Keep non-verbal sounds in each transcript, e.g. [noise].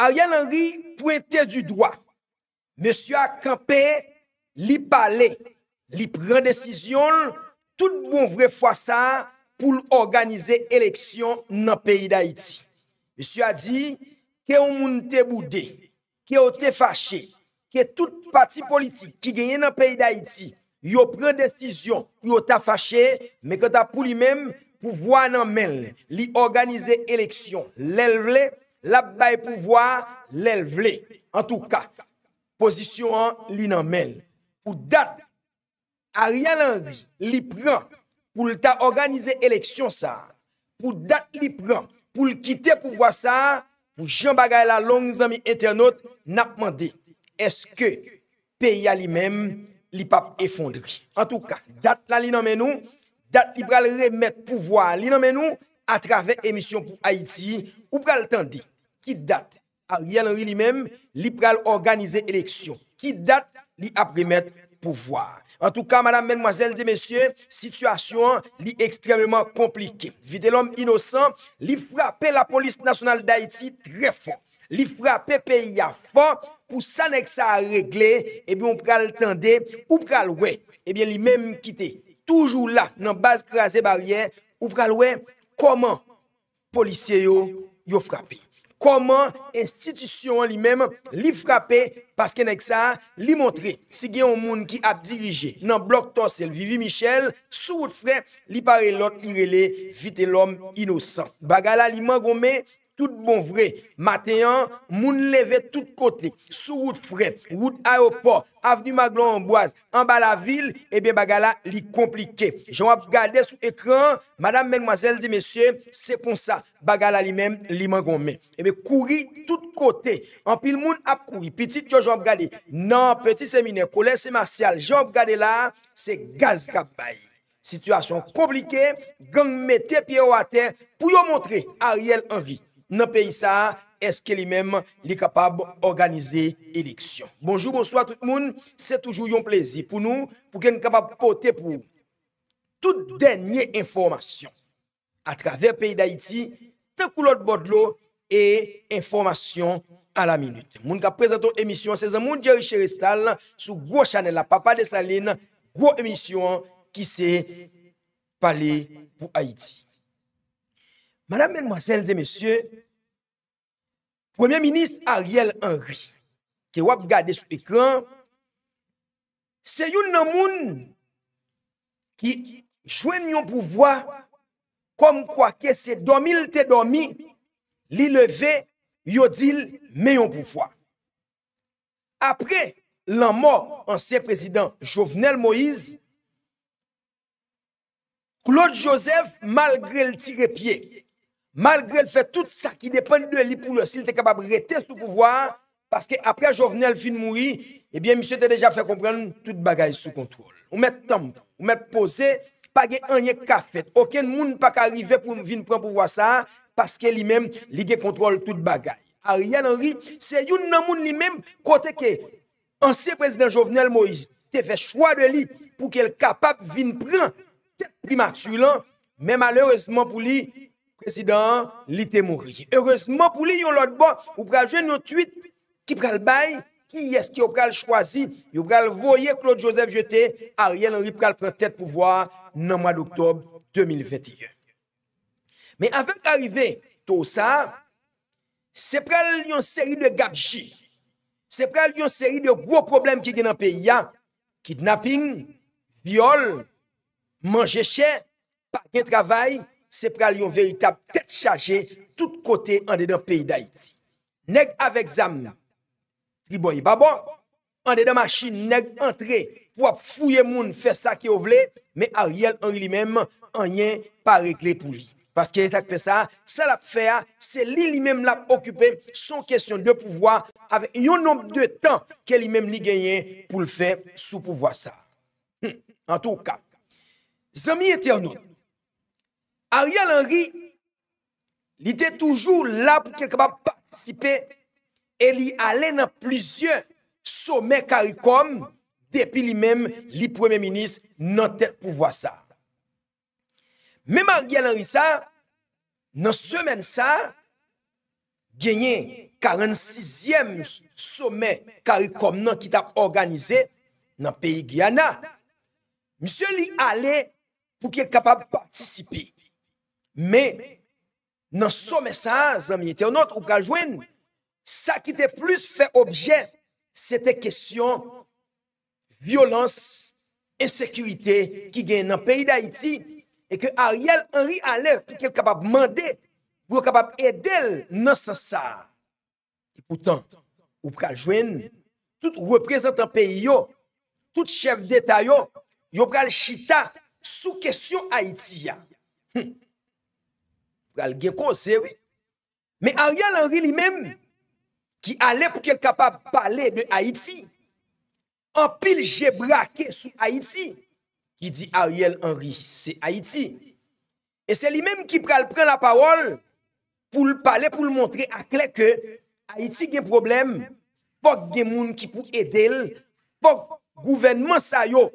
Aryan Henry pointe du doa. Monsieur a kampe, li pale, li pren desisyon, tout bon vre fwa sa pou l'organize eleksyon nan peyi d'Haïti. Monsieur a di, ke ou moun te boudé, ke ou te fache, ke tout pati politik ki genye nan peyi d'Haïti, yo pren desisyon, yo ta fache, me kota pou li men pou vwa nan men li organize eleksyon, lèl vle, la bay pou vwa lèl vle. En tou ka, pozisyon an li nan men. Ou dat, a ryan an di, li pran pou lta organize eleksyon sa. Ou dat li pran pou lkite pou vwa sa, pou jen bagay la long zami etenot, nap mande. Eske, peya li men, li pap efondri. En tou ka, dat la li nan men nou, dat li pral remet pou vwa li nan men nou, a travè emisyon pou Haiti, ou pral tendi dat a riyan ri li mem, li pral organize eleksyon. Ki dat li apremet pouvoar. En tou ka, madame, menmoazel, di mesye, situasyon li ekstrememan komplike. Vi de l'om inosan, li frape la polis nasyonal da iti tre fon. Li frape pe ya fon pou sanek sa a regle, ebi eh ou pral tende, ou pral we, ebi eh li mem kite, toujou la nan baz krasi baryen, ou pral we koman polisye yo yo frape. koman institisyon li mèm li frapè paske nek sa li montre si gen yon moun ki ap dirije nan blok tosel Vivi Michel sou wot fre li pare lot nirele vite lom inosan. Bagala li man gome tout bon vrai. Matin, moun levé tout côté, sous route frais, route aéroport, avenue Maglon Amboise, en bas la ville, et eh bien bagala li compliqué. J'en regardé sous écran, madame mademoiselle dit monsieur, c'est pour ça bagala li même li mangomé. Et eh bien courir tout côté. En pile moun a couru. Petit yo j'en regardé. Non, petit séminaire, collège martial, j'en regardé là, c'est gaz cap Situation compliquée, gang mettez pied au terre pour montrer Ariel Henry. nan peyi sa, eske li mem li kapab organize eleksyon. Bonjou, bonsoit tout moun, se toujou yon plezi pou nou, pou ken kapab pote pou tout denye informasyon atraver peyi d'Haïti, te koulot bodlo e informasyon an la minute. Moun ka prezento emisyon, se zan moun Jerry Sherestal sou gwo chanel la papa de Saline, gwo emisyon ki se pale pou Haïti. Madame, mesdemoiselles et messieurs, Premier ministre Ariel Henry, ki wap gade sou ekran, se yon nan moun ki chouen yon pouvoi kom kwa ke se domi lte domi li leve yon dil me yon pouvoi. Apre l'an mor ansè prezident Jovenel Moïse, Claude Joseph malgre l tire piek, Malgre l fè tout sa ki depen de li pou l osil te kapab rete sou pouvoar, paske apre Jovenel fin eh moui, ebyen, misyo te deja fè kompran tout bagay sou kontrol. Ou mè tembe, ou mè pose, pa gen anye ka fèt. Oken moun pa karive pou vin pran pou vwa sa, paske li men li gen kontrol tout bagay. Arian Henry, se youn nan moun li men kote ke, ansye prezident Jovenel Moise, te fè chwa de li pou ke l kapab vin pran, te primaksulan, men malerese moun pou li, Prezident Lité Mourie. Heureseman pou li yon lot bon, ou pral jen yon tweet ki pral bay, ki eski ou pral chwazi, ou pral voye Claude Joseph jetè, a riyen anri pral pran tèt pou vwa nan mwa d'Octob 2021. Me avèk arrive to sa, se pral yon seri de gabji, se pral yon seri de gro problem ki genan pe ya, kidnapping, biol, manje chè, pa kwen travay, se pral yon veritab tèt chachè tout kote an de dan peyi d'Haïti. Neg avek zam nan. Triboye babon, an de dan ma chine neg antre pou ap fouye moun fè sa ki ou vle, me a riel an li men an yen parekle pou li. Paske etak pe sa, sa la pfea, se li li men la p okupèm son kèsyon de pouvoi avè yon nombe de tan ke li men li genyen pou l'fè sou pouvoi sa. An tou kak. Zami etè an nou. Ariel Henry, li te toujou la pou ke kapab patisipe e li ale nan plizye somè karikom depi li menm li premè minis nan tel pou vwa sa. Menm Ariel Henry sa, nan semen sa, genyen 46èm somè karikom nan ki tap organize nan peyi Guyana. Mise li ale pou ke kapab patisipe. Men, nan sou mesaj, amyete, ou not, ou praljwen, sa ki te plus fe obje, se te kesyon violans e sekurite ki gen nan peyi da Iti, e ke a riel anri ale, ki ke kapab mande, pou yo kapab edel nan sa sa. E koutan, ou praljwen, tout reprezentan peyi yo, tout chev deta yo, yo pralj chita sou kesyon Aiti ya. pral gen kose, sewi. Me Ariel Henry li men, ki ale pou ke l kapap pale de Haiti, an pil jebrake sou Haiti, ki di Ariel Henry, se Haiti. E se li men ki pral pren la pawol, pou l pale pou l montre akle ke, Haiti gen problem, pouk gen moun ki pou edel, pouk gouvenman sa yo,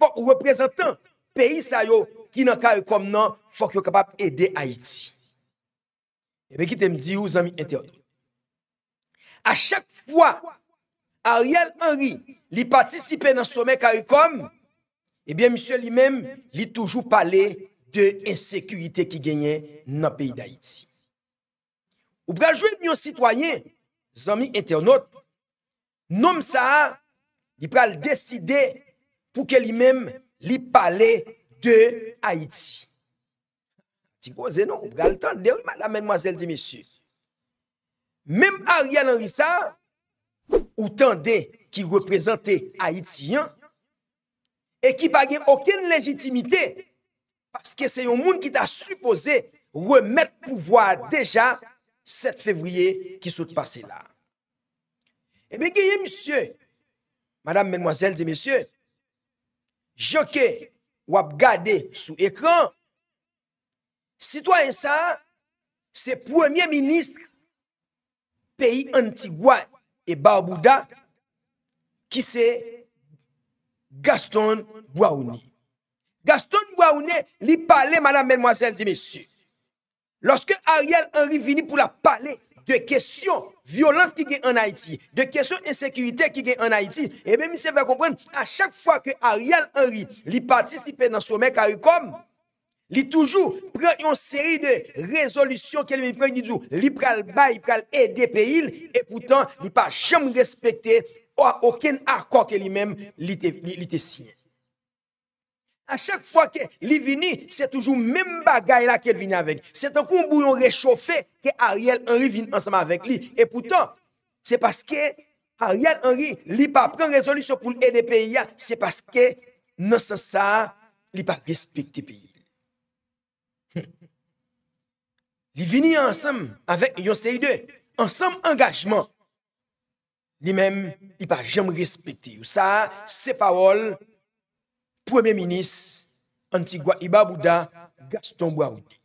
pouk reprezentan, peyi sa yo, ki nan ka yo kom nan, pouk yo kapap ede Haiti. Ebe eh ki te mdi ou zanmi ente odon. A chak fwa Ariel Henry li patisipe nan somen karikom, ebyen eh msye li men li toujou pale de ensekurite ki genye nan peyi d'Haïti. Ou pral jwe mnyon sitwoyen, zanmi ente odon, nom sa, li pral deside pou ke li men li pale de Haïti. Ti gozenon, ou gale tande, ou madame menmoazel di mesyou. Mem Aryan Arissa, ou tande ki reprezenté Haitian, e ki bagen oken lejitimite, paske se yon moun ki ta suppose remet pouvoar deja 7 fevriye ki soute pase la. Ebe eh geye, mesyou, madame menmoazel di mesyou, joke wap gade sou ekran, Citoyen ça, c'est premier ministre pays Antigua et Barbuda qui c'est Gaston Browne. Gaston Browne il parlait, madame, mademoiselle, dit monsieur. Lorsque Ariel Henry vini pour la parler de questions violentes qui sont en Haïti, de questions insécurité qui sont en Haïti, et eh bien, monsieur va comprendre, à chaque fois que Ariel Henry, il participe dans le sommet CARICOM, Li toujours prend une série de résolutions qu'elle lui prend, il dit, li pral il pral aider pays, et pourtant, il pas jamais respecté aucun accord que lui-même, il signé. À chaque fois est venu, c'est toujours même bagaille là qu'elle vient avec. C'est un coup bouillon réchauffé que Ariel Henry vient ensemble avec lui. Et pourtant, c'est parce que Ariel Henry, prend pas prend résolution pour aider pays, c'est parce que, non, ça, il pas respecté pays. Li vini ansam avèk yon sey de, ansam angajman. Li mèm, li pa jèm respekti. Ou sa, se parol, Premier Minis, Antigwa Iba Bouda, Gaston Boiroudi.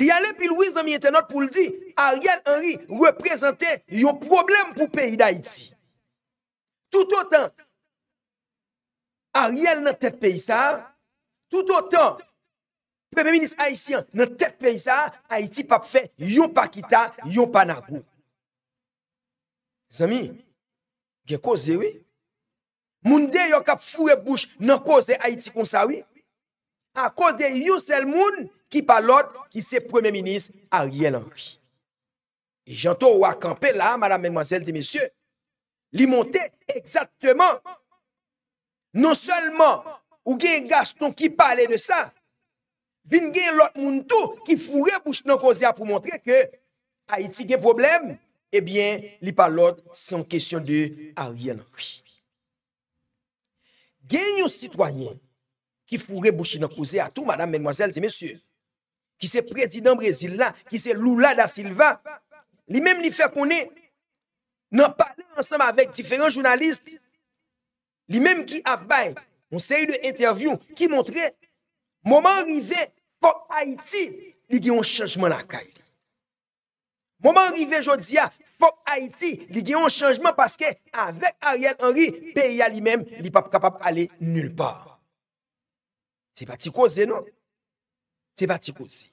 Li ale pi louiz an mi etenot pou li di, Ariel Henry reprezentè yon problem pou peyi da iti. Tout autant, Ariel nan tèt peyi sa, tout autant, Premier ministre haïtien, dans tête pays ça, Haïti pas fait yon pas kita, yon pas nagou. Zami, gen cause oui. Moun de yo kap foure bouche nan cause Haïti comme ça oui. À cause de yon seul moun qui sont l'autre qui c'est premier ministre Ariel Henry. Et j'entends ou là madame mademoiselle et messieurs, li monter exactement non seulement ou gen Gaston qui parlait de ça, Vin gen lot moun tou ki fure bouchi nan koze a pou montre ke Haiti gen problem, e bien li pa lot son kesyon de a rien an. Gen yon sitwanyen ki fure bouchi nan koze a tou, madame, menwazel, se mesyur, ki se prezident Brezila, ki se loulada Silva, li menm li fe konen nan parle ansam avek diferent jounalist, li menm ki abay, monsen yon interview ki montre, Mouman rive pou Haiti, li gen yon chanjman la kay. Mouman rive jodia pou Haiti, li gen yon chanjman paske avek Ariel Henry peye li men, li pap kapap ale nul par. Se pati kouze, non? Se pati kouze.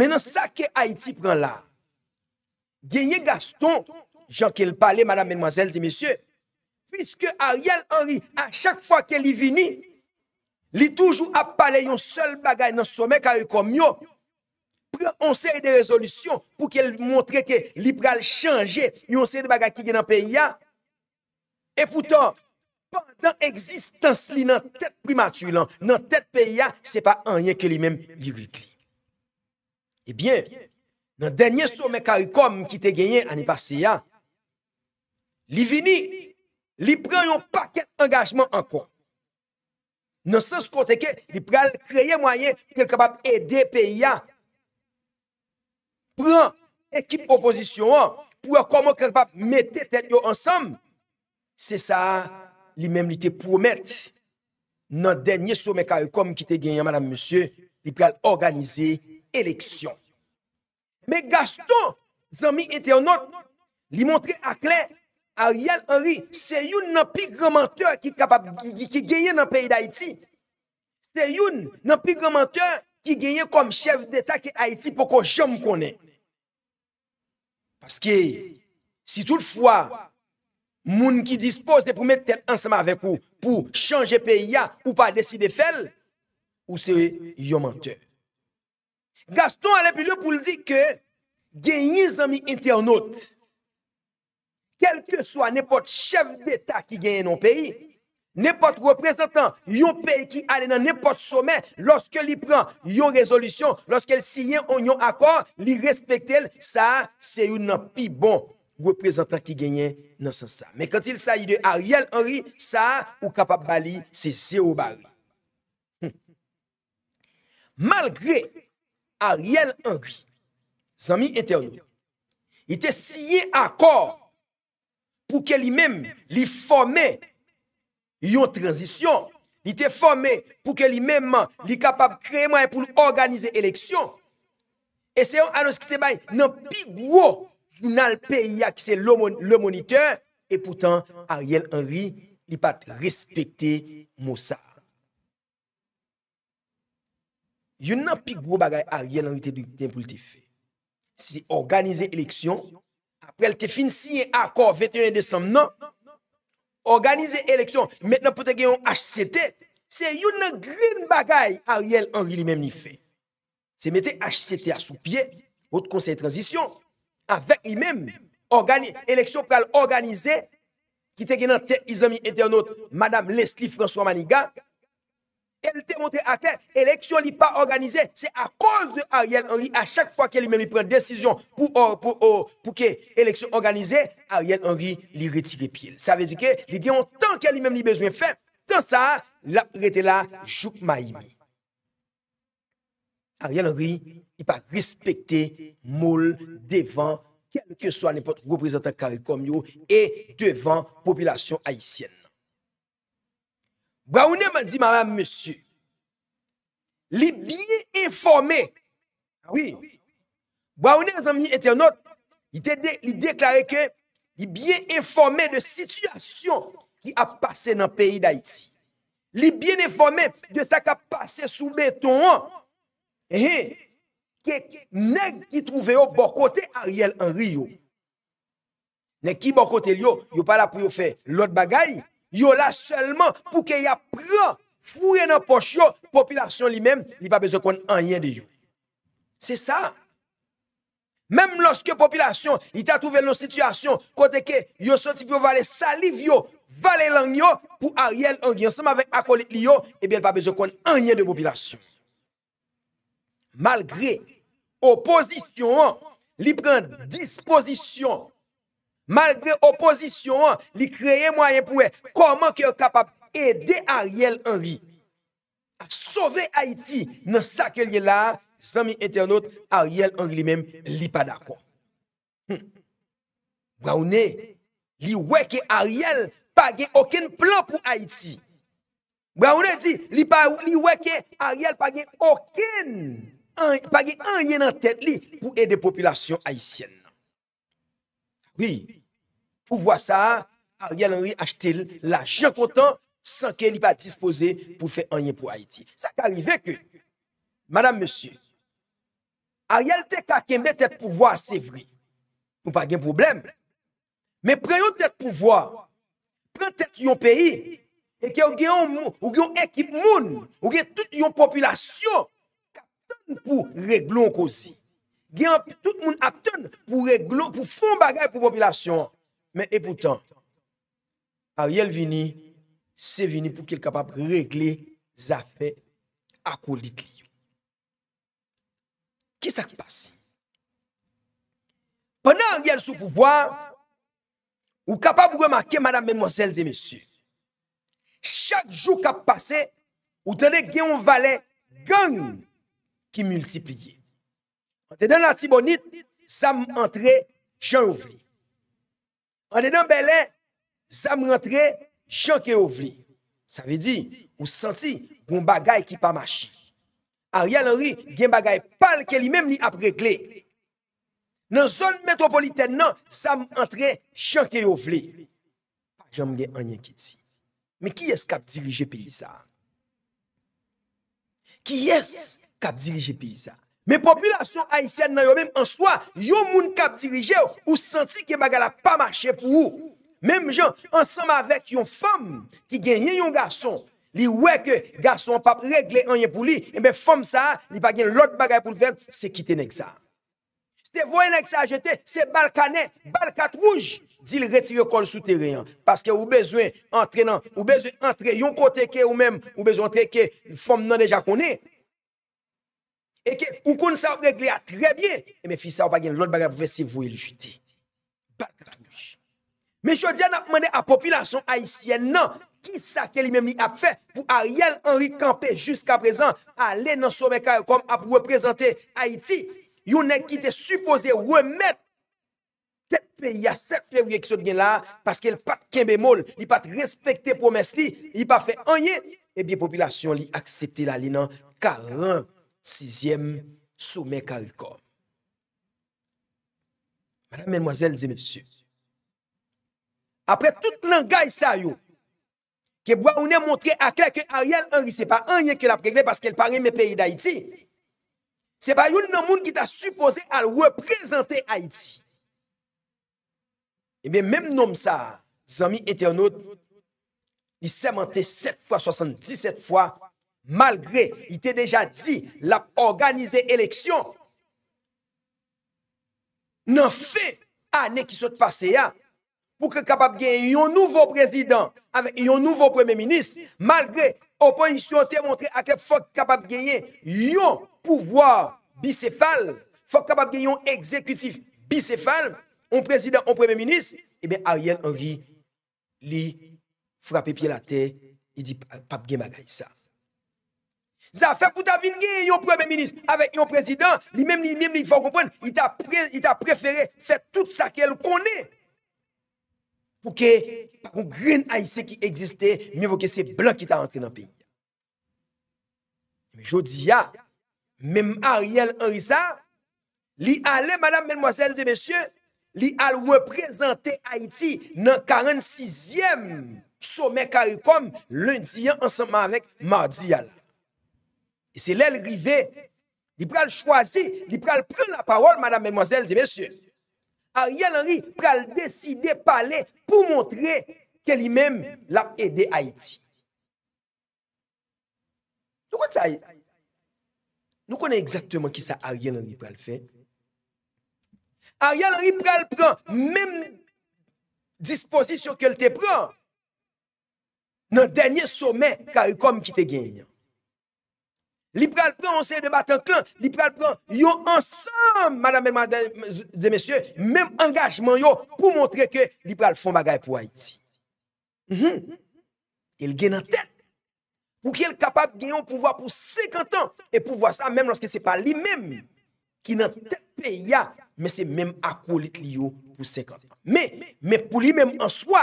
Menan sa ke Haiti pran la, gen yon gaston, jan ke l pale, madame, menmoazel, di mesye, pwiske Ariel Henry a chak fwa ke li vini, li toujou ap pale yon sol bagay nan somme karikom yo, pre onseye de rezolusyon pou ke li montre ke li pral chanje yon seye de bagay ki genan pe ya, epoutan, pandan eksistans li nan tet primatuy lan, nan tet pe ya, se pa anye ke li men li rikli. Eh Ebyen, nan denye somme karikom ki te genye ane pasiya, li vini, li pre yon paket angajman anko, Nan sens kote ke, li preal kreye mwayen ke krepepe ede pe ya. Pren ekip oposisyon an, pou a komo krepepe mete ten yo ansam. Se sa, li mem li te promet, nan denye sou me karekom ki te genyan, madame monsye, li preal organize eleksyon. Me gaston, zanmi ete anot, li montre akle, Ariel Henry, se yon nan pi gromanteur ki gyeye nan peyi d'Haïti, se yon nan pi gromanteur ki gyeye kom chev d'Etat ki Haïti poko jom konen. Paske, si tout fwa, moun ki dispose de pou mète tè ansama vek ou, pou chanje peyi ya ou pa deside fel, ou se yon manteur. Gaston alè pi lè pou l'di ke, genye zami internaut, kelke so a nepot chèv d'état ki genyen non peyi, nepot reprezentant yon peyi ki alè nan nepot somè, loske li pran yon rezolusyon, loske li siyen o yon akor, li respektèl, sa, se yon nan pi bon reprezentant ki genyen nan san sa. Men kante il sa yi de Ariel Henry, sa, ou kapap bali, se se ou bal. Malgré Ariel Henry, zami eterno, ite siyen akor, pou ke li mèm li fòmè yon tranzisyon. Li te fòmè pou ke li mèm li kapab kreman pou l'organize eleksyon. E se yon anos ki te bay nan pi gwo nan l'pè ya ki se l'o moniteur, e poutan Ariel Henry li pat respekte Moussa. Yo nan pi gwo bagay Ariel Henry te dèm pou li te fè. Si organize eleksyon, apre el te fin siye akor 21 Desem nan, organize eleksyon, met nan pou te gen yon HCT, se yon nan grin bagay, Ariel Henry li men ni fe. Se mette HCT a sou pie, vout konsey transisyon, avek li men, eleksyon pou al organize, ki te gen nan te izami ete anot, Madame Leslie François Maniga, el te montè akè, eleksyon li pa organizè, se akòl de Ariel Henry a chak pwa ke li mèm li pren decisyon pou or oh, pou or oh, pou ke eleksyon organize, Ariel Henry li retire pil. Sa ve di ke, li gen yon tan ke li mèm li bezwen fèm, tan sa la rete la jouk ma imi. Ariel Henry li pa respekte moul devan kelke so anepot reprezentan kare komyo e devan popilasyon haisyen. Brawne mwen di, maman, monsye, li byen informe, ah oui, Brawne, mwen zanmye, etenot, li deklare ke, li byen informe de sityasyon ki a pase nan peyi da iti. Li byen informe de sa ka pase sou beton an, eh, ke nek ki trove yo bokote Ariel en Rio. Nek ki bokote li yo, yo pala pou yo fe lot bagay, eh, yo la selman pou ke ya pran fwouye nan poch yo, popilasyon li men, li pa bezo kon an yen de yo. Se sa, menm loske popilasyon li ta touven nou situasyon, kote ke yo soti pou vale saliv yo, vale lang yo, pou a riel an gen, seman ve akolik li yo, e ben pa bezo kon an yen de popilasyon. Malgre, oposisyon, li pren disposisyon, Malgre oposisyon, li kreye mwayen pou e, koman ki e kapap ede Ariel Henry? A sove Haiti nan sa ke li la, zanmi internet, Ariel Henry li men li pa dako. Browne, li weke Ariel, page okin plan pou Haiti. Browne di, li weke Ariel, page okin, page anye nan tete li, pou ede populasyon Haitienne. Oui, pou vwa sa, Ariel Henry achete la chan kontan san ke li pa dispose pou fe anyen pou Haiti. Sa ka rive ke, madame, monsieur, Ariel te ka keme te pou vwa se vwi. Mou pa gen problem. Me pre yon te pou vwa, pre te yon peyi, e ke ou gen yon ekip moun, ou gen tout yon populasyon, ka ta pou pou reglon kozi. gen tout moun apton pou reglo, pou fon bagay pou popilasyon. Men epoutan, a riel vini, se vini pou ki l kapap regle zafè akou lit liyo. Kis tak pasi? Pwennan riel sou pouvoar, ou kapap ou remake madame men mwaselle zemesye. Chak jou kap pase, ou tade gen yon vale gen ki multipliye. Te den la tibonit, sa m rentre chan ou vli. An de den belen, sa m rentre chan ke ou vli. Sa ve di, ou santi, goun bagay ki pa machi. A riyal anri, gen bagay pal ke li menm li apre kle. Nan zon metropoliten nan, sa m rentre chan ke ou vli. Jan m gen anyen ki ti. Me ki es kap dirije pi lisa? Ki es kap dirije pi lisa? Me populasyon aysen nan yo mèm ansoa, yo moun kap dirije ou senti ki bagala pa mache pou ou. Mèm jan, ansam avèk yon fèm ki genyen yon garson, li weke garson pap regle anye pou li, e mè fèm sa, ni pa gen lot bagay pou l'fèm, se kite nèk sa. Se te voye nèk sa jete, se balkane, balkat rouge, di li retire kol sou terè yon. Paske ou bezwen entre nan, ou bezwen entre yon kote ke ou mèm, ou bezwen entre ke fèm nan deja konè, Eke, ou kon sa wap regle a trebyen, e me fisa wap agen lout bagan pou fese vou el juti. Bak touj. Me chou diyan ap mwene a popilasyon Haitien nan, ki sa ke li mem li ap fe, pou a riel enri kampe jusqu'a prezant, a le nan sobe kare kom ap wap prezante Haiti, yon ne ki te suppose wemet tepe ya sepe wye ki sot gen la, paske l pat kembe mol, li pat respekte promes li, li pa fe anye, e eh bi popilasyon li aksepte la li nan karan. Sizièm soumè kalkòm. Madame, mèlmoazèl, zè mèsyè. Apre tout nan gay sa yo, ke bo a ou nè montré akèlè ke a rèl anri, se pa an nè ke la pregle, paske l'pare mè peyi d'Haïti, se pa yo nan moun ki ta supposè al reprezentè Haïti. E mè mèm nom sa, zami eternote, li semente 7 x 77 x malgré, il était déjà dit, l'organiser organisé élection. Nan fait, année qui s'est passée, hein. pour que capable gagner un nouveau président avec un nouveau premier ministre, malgré opposition te montré à quel faut capable gagner un pouvoir bicéphale, faut capable gagner un exécutif bicéphale, un président, un premier ministre, Et eh bien Ariel Henry lui, frappe pied la terre, il dit pas gagner ça. Zafè pou ta vin gè yon prebè minis, avè yon prezidant, li mèm li mèm li fò kompon, li ta preferè fè tout sa kèl konè. Fò kè, pa kon green Aïtse ki egzistè, mèm fò kè se blan ki ta rentrè nan pi. Mèm jodi ya, mèm Ariel Anrisa, li ale, madame menmwaselle de mèsyè, li al reprezentè Aïti nan 46èm Sommè Karikom, lundi ya ansèm avèk mardi ya la. E se lèl rive, li pral chwazi, li pral pren la parol, madame, menmozèl, zi mèsyèl. Ariel Henry pral deside pale pou montre ke li mèm l ap ede Haiti. Nou konen exactement ki sa Ariel Henry pral fe? Ariel Henry pral pren mèm disposisyon ke l te pren nan denye somè kare kom ki te genyen. Li pral pran anseye de bat an klant. Li pral pran yo ansam, madame, madame, zemesye, menm angajman yo pou montre ke li pral fon bagay pou Haiti. El mhm. gen an tet. Ou ke el kapab genyon pouvoa pou 50 an et pouvoa sa menm loske se pa li menm ki nan tet pe ya, menm se menm akolit li yo pou 50 an. Menm pou li menm answa,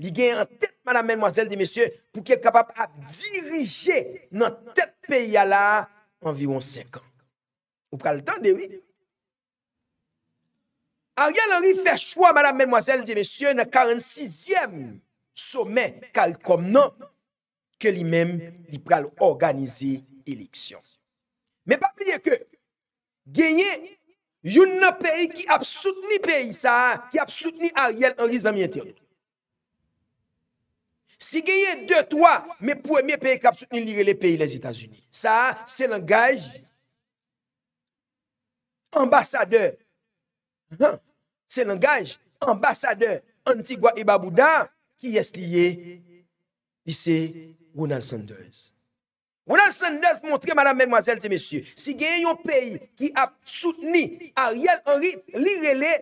li genyen an tet, madame menmwazel di mesye pou ki e kapap ap dirije nan tet peyi ala anviron 5 an. Ou pral tan dewi. Ariel Henry fè chwa madame menmwazel di mesye nan 46èm somè kalkom nan ke li menm li pral organize eliksyon. Me pap liye ke genye yon nan peyi ki ap souten ni peyi sa, ki ap souten ni Ariel Henry zanmye teyot. Si genye 2-3, mè pouè mè peye kap soutenir lirè lè peyi lè Etats-Unis. Sa, se langaj ambasadeur. Nan, se langaj ambasadeur Antigua e Baboudan ki yest liye lise Ronald Sanders. Ronald Sanders montre madame, mèlmoazel, ti mèsyè. Si genye yon peyi ki ap soutenir Ariel Henry lirè lè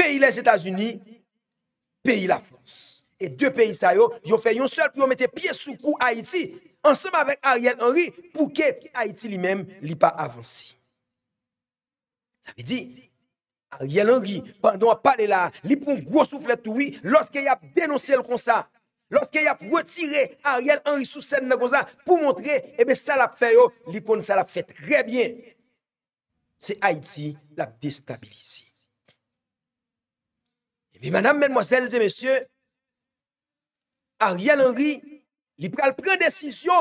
peyi lè Etats-Unis, pays la France. Et deux pays ça yo, yo fait un seul pour mettre pied sous cou Haïti ensemble avec Ariel Henry pour que Haïti lui-même lui pas avancé. Ça veut dire Ariel Henry pendant parler là, il un gros souffle tout oui, lorsqu'il a dénoncé le comme ça, lorsqu'il a retiré Ariel Henry sous scène pour montrer eh bien ça l'a fait yo, il ça l'a fait très bien. C'est Haïti l'a déstabilisé. Et madame, mesdemoiselles et messieurs, Ariel Henry, il prend la décision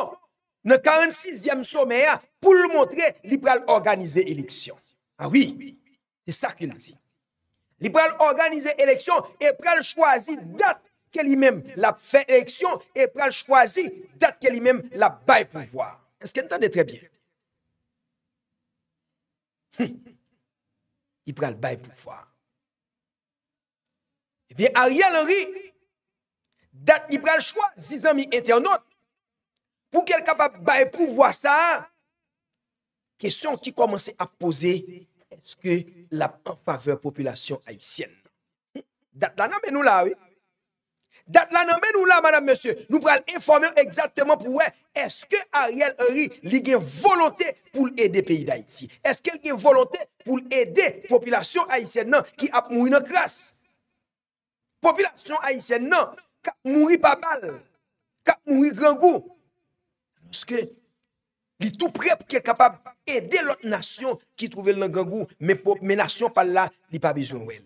dans le 46e sommet pour le montrer, il prend organiser l'élection. Ah oui, c'est ça qu'il dit. Il prend organiser l'élection et il choisir date que lui-même l'a fait élection et il choisir date que lui-même l'a bail pouvoir. Est-ce que vous entendez très bien? Hum. Il prend le bail pouvoir. Be Ariel Henry, dat li prel chwa, zizan mi ete anot, pou ke l kapap baye pou wasa, kesyon ki komanse ap pose, etske la parveur populasyon Haitienne. Dat lanan menou la, non, oui. Dat lanan menou la, madame, monsieur, nou prel informe exactement pou we, etske Ariel Henry li gen volonté pou l'ede peyi d'Haïti. Etske li gen volonté pou l'ede populasyon Haitienne, nan, ki ap mou yon kras. Popilasyon Aïsè nan, ka mouri babal, ka mouri gangou. Ske li tou prep ki e kapab e de lòt nasyon ki trouve lòt gangou, me nasyon pal la li pa bizyon wèl.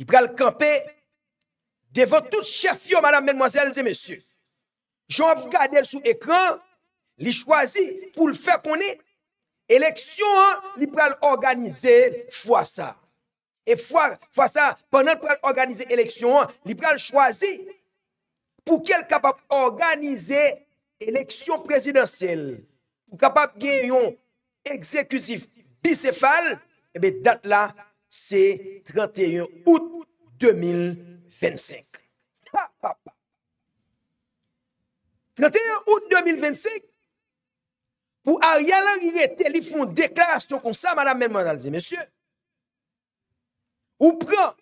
Li pral kampe devan tout chèf yo, madame, menmoazèl, zè mèsyou. Jòm kade sou ekran, li chwazi pou l'fè koni, eleksyon an, li pral organize fwa sa. E fwa sa, pwennan pral organize eleksyon, li pral chwazi pou ke l kapap organize eleksyon prezidansel, pou kapap gen yon ekzekutif bisefal, ebe dat la se 31 oute 2025. Ha, ha, ha. 31 oute 2025, pou a ryalan rirete, li foun deklarasyon kon sa, madame men manalize, monsye, Ou pran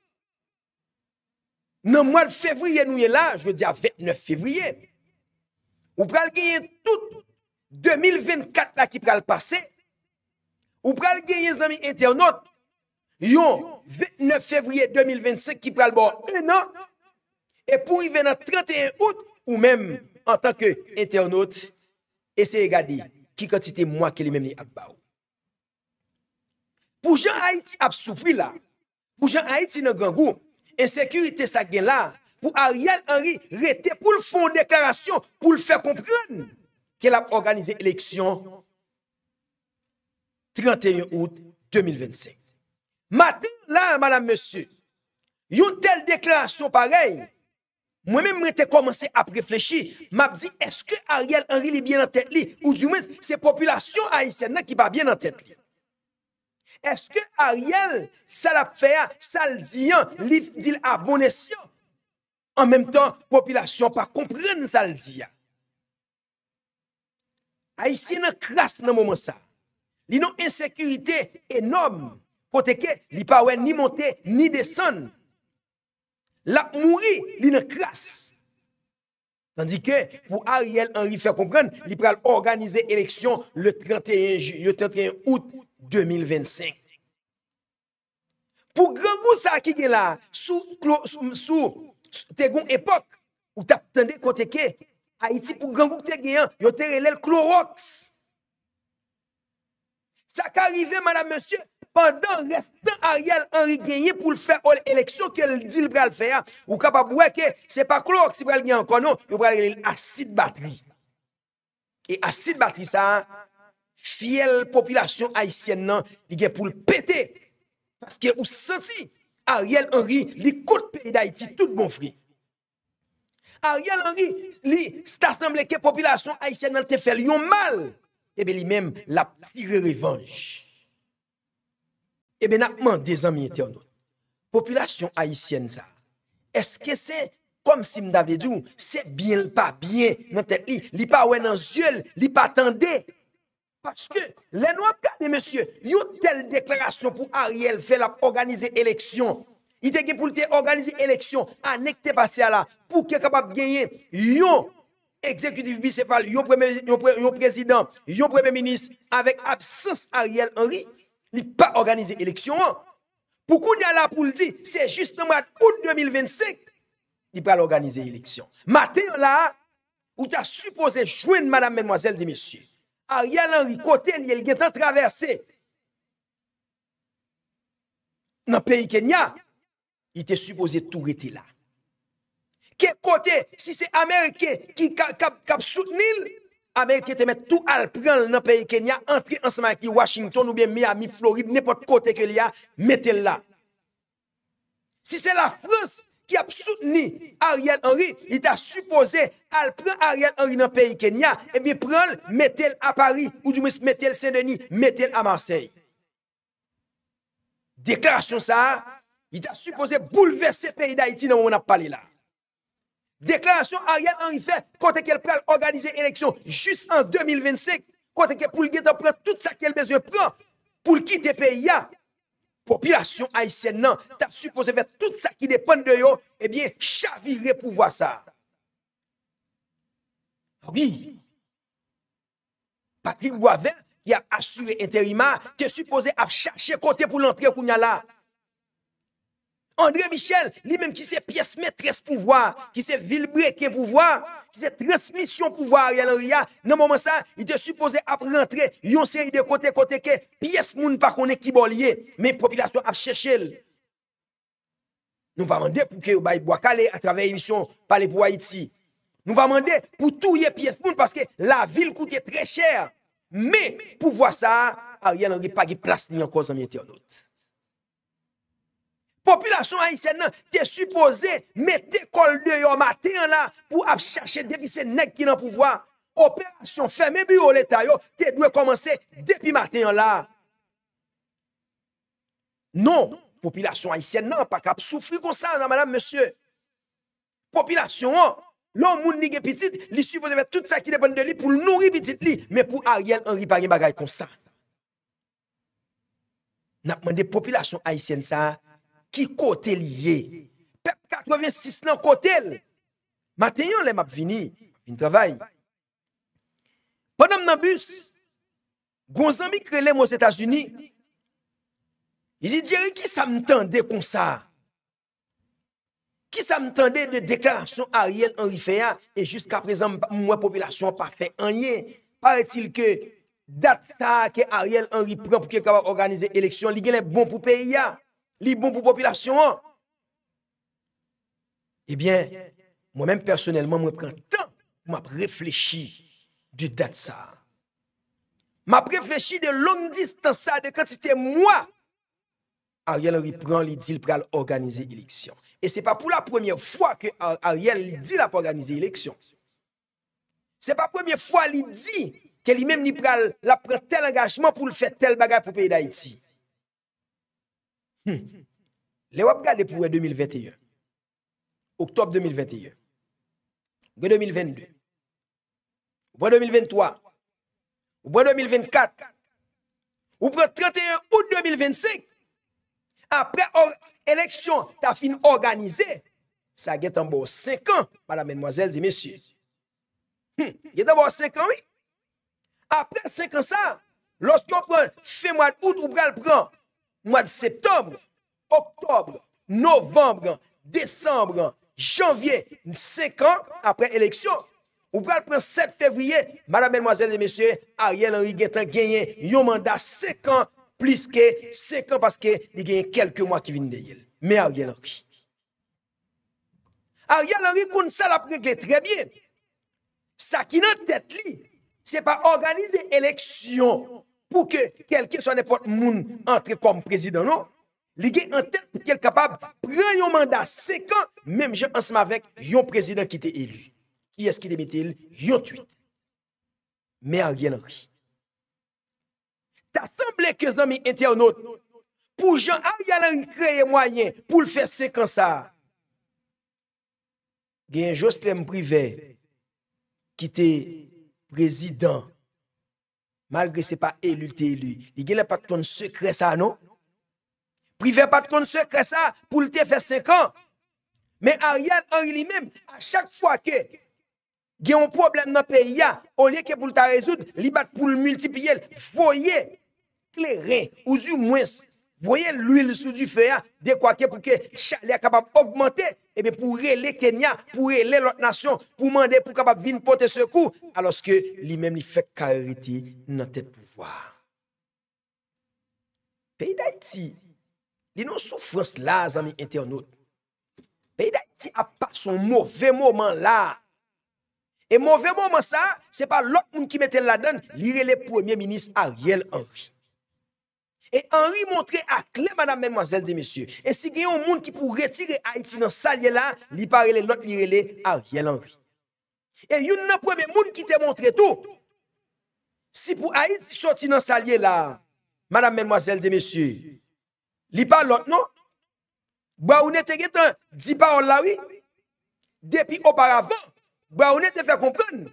nan mwad fevriye nou ye la, jwè di a 29 fevriye, ou pran genye tout 2024 la ki pran pase, ou pran genye zami internot, yon 29 fevriye 2025 ki pran bo 1 an, e pou y ven a 31 out, ou men en tanke internot, ese y gadi ki kantite mwa ke li men ni akbaw. Pou jan Haiti ap soufri la, Ou jan a iti nan gangou, ensekurite sa gen la pou Ariel Henry rete pou l'fon deklarasyon pou l'fèr komprèn ke l ap organize eleksyon 31 oute 2026. Maten la, madame monsieur, yon tel deklarasyon parel, mwen mwen te komanse ap reflechi, m ap di, eske Ariel Henry li bien an tèt li, ou zyoumez, se populasyon a isen nan ki ba bien an tèt li. Est-ce que Ariel sa la fè a sal ziyan li di l'abonnesyon an mèm tan populasyon pa kompren sal ziyan? A isi nan kras nan mouman sa. Li nan insekurite enom kote ke li pa wè ni monte ni desan. La mouri li nan kras. Tandikè pou Ariel enri fè kompren li pral organize eleksyon le 31 oute 2025. Pou gangou sa ki gen la, sou te goun epok, ou tap tende kote ke, Haiti pou gangou te gen, yo te relele Clorox. Sa ka rive, madame, monsieur, pandan restan a rial enri genye pou l'fè ol eleksyon ke l'dil bral fè ya, ou kap ap wè ke, se pa Clorox i bral gen an konon, yo bral relele acid batri. E acid batri sa, sa, Fiel populasyon Haitien nan li gen pou l'pete. Paske ou santi Ariel Henry li koute peyi d'Haïti tout bon fri. Ariel Henry li stasemble ke populasyon Haitien nan te fèl yon mal. Ebe li men la pire revanche. Ebe eh nan man dezan mi ete an do. Populasyon Haitien za. Eske se kom si mdav edou se bien pa bien nan te li. Li pa wè nan zyel, li pa tende. Paske, lè nou ap kade, monsye, yon tel deklarasyon pou Ariel fèl ap organize eleksyon, ite ke pou lte organize eleksyon, anek te pase ala, pou ke kapap genyen, yon ekzekutif bisepal, yon prezident, yon premen minis, avek absens Ariel Henry, li pa organize eleksyon an. Pou koun yon ala pou ldi, se juste mwad oul 2025, li pa l'organize eleksyon. Mate yon la, ou ta suppose jwen madame menmwazel di monsye, a riyal anri kote li el gen tan traverse. Nan peyi Kenya, ite supose tou rete la. Ke kote, si se Amerike ki kap soutenil, Amerike te met tou al pran nan peyi Kenya, entre ansman ki Washington ou biye Miami, Floride, nepot kote ke li a, mette la. Si se la Frans, ki ap soutenit Ariel Henry, it a supposé al pren Ariel Henry nan peyi Kenya, e eh mi pren metel a Paris, ou di mwes metel Saint-Denis, metel a Marseille. Deklarasyon sa, it a supposé bouleverse peyi Daïti nan woun ap pale la. Deklarasyon Ariel Henry fe, konten ke l pren l organize eleksyon, jis an 2025, konten ke pou l gen ta pren tout sa ke l bezon pren, pou l kite peyi ya, Popilasyon a isen nan, ta supose ve tout sa ki depen de yo, ebyen eh chavire pou vwa sa. Ah Obi, Patrick Gouave, ki ap asure enterima, te supose ap chache kote pou l'antre pou nyala. Andre Michel, li menm ki se piyes metres pouvwa, ki se vilbreke pouvwa, ki se transmisyon pouvwa a riyan riyan, nan momen sa, i te supose ap rentre, yon seri de kote kote ke, piyes moun pa konen kibol ye, men popilasyon ap chechel. Nou pa mande pou ke ou bayi boakale, a travè emisyon, pale pou Haiti. Nou pa mande pou touye piyes moun, paske la vil kouteye tre chèr, men pou vwa sa, a riyan riyan pa ki plas ni ankoz amyete anot. Popilasyon Haitien nan, te suppose mette kol deyo maten la pou ap chache dekise neg ki nan pouvoa. Operasyon feme biyo leta yo, te dwe komanse depi maten la. Non, populasyon Haitien nan, pak ap soufri konsan nan madame monsye. Popilasyon an, oh, lon moun nige pitit, li soufoseve tout sa ki depon de li pou lounri pitit li, men pou a riel an ripagin bagay konsan. Nap mwende populasyon Haitien sa an, Ki kote liye. Pep 86 nan kote liye. Maten yon le map vini. Vin travay. Ponan nan bus. Gonzan mi krelem wos Etasuni. I di dire ki sa mtande kon sa. Ki sa mtande de deklarasyon Ariel Henry Fea. E jiska prezan mwen popilasyon pa fe anye. Pare til ke dat sa ke Ariel Henry preman pou ke kwa wak organize eleksyon. Li gen le bon pou peyi ya. li bon pou populasyon an. Ebyen, eh mwen men personelman mwen pren tan pou m ap reflechi du dat sa. M ap reflechi de long distan sa de kante te mwen a riel ripren li di l pral organize eleksyon. E se pa pou la premiye fwa ke a riel li di la pou organize eleksyon. Se pa premiye fwa li di ke li men ni pral la pren tel angajman pou l fè tel bagay pou peyi da iti. Hmm. Le wap gade pou wè 2021 Oktob 2021 Gè 2022 Wè 2023 Wè 2024 Wè 31 out 2025 Apre or eleksyon ta fin organize Sa gèt anbo 5 an Madame, menmoazèl, zi mesye Gèt anbo 5 an, wè Apre 5 an sa Lòs ki yo pren, fè mwè out wè gade pren mois de septembre, octobre, novembre, décembre, janvier, 5 ans après élection. Ou pral prendre 7 février, madame, mesdemoiselles et messieurs, Ariel Henry a gagné un mandat 5 ans plus que 5 ans parce que il gagné quelques mois qui viennent de Mais Ariel Henry. Ariel Henry comme ça l'a réglé très bien. Ça qui n'a tête li, c'est pas organiser élection pou ke kelke sou anepot moun antre kom prezident nou, li gen an tel pou kel kapab pren yon manda sekan, menm gen ansma vek yon prezident ki te elu. Ki eski de mi te elu, yon tuit. Men a gen anri. Ta sanble ke zanmi ete anot, pou gen a yalan kreye mwayen pou l fese kan sa. Gen joste m privè ki te prezident Malgre se pa elu te elu, li ge la pat kon sekre sa, no? Prive pat kon sekre sa pou lte fè sekran. Men a riyan an li mem, a chak fwa ke, ge yon problem nan pe ya, olye ke pou lta rezoud, li bat pou lmultipiyel, foye, kle re, ouzu mwens. Voye l'ouil sou di fè ya, de kwa ke pou ke chak li a kapab augmente, ebe pou re le Kenya, pou re le lot nasyon, pou mande pou kapab vin pote sekou, aloske li mem li fè kariti nan te pouvoar. Pei da iti, li non soufrans la zan mi ente anot. Pei da iti apak son mouve mouman la. E mouve mouman sa, se pa lop moun ki mette la den, li re le premier minis a riel anj. Et Henri montrait à clé, madame, mademoiselle, des messieurs. Et si il y a un monde qui pour retirer Haïti dans salier là, il parle l'autre, il Ariel henri Et il y a un premier monde qui te montre tout. Si pour Haïti sorti dans salier là, madame, mademoiselle, des messieurs, il parle l'autre, non? Braune te getan, dit parole la oui. Depuis auparavant, Braune te fait comprendre.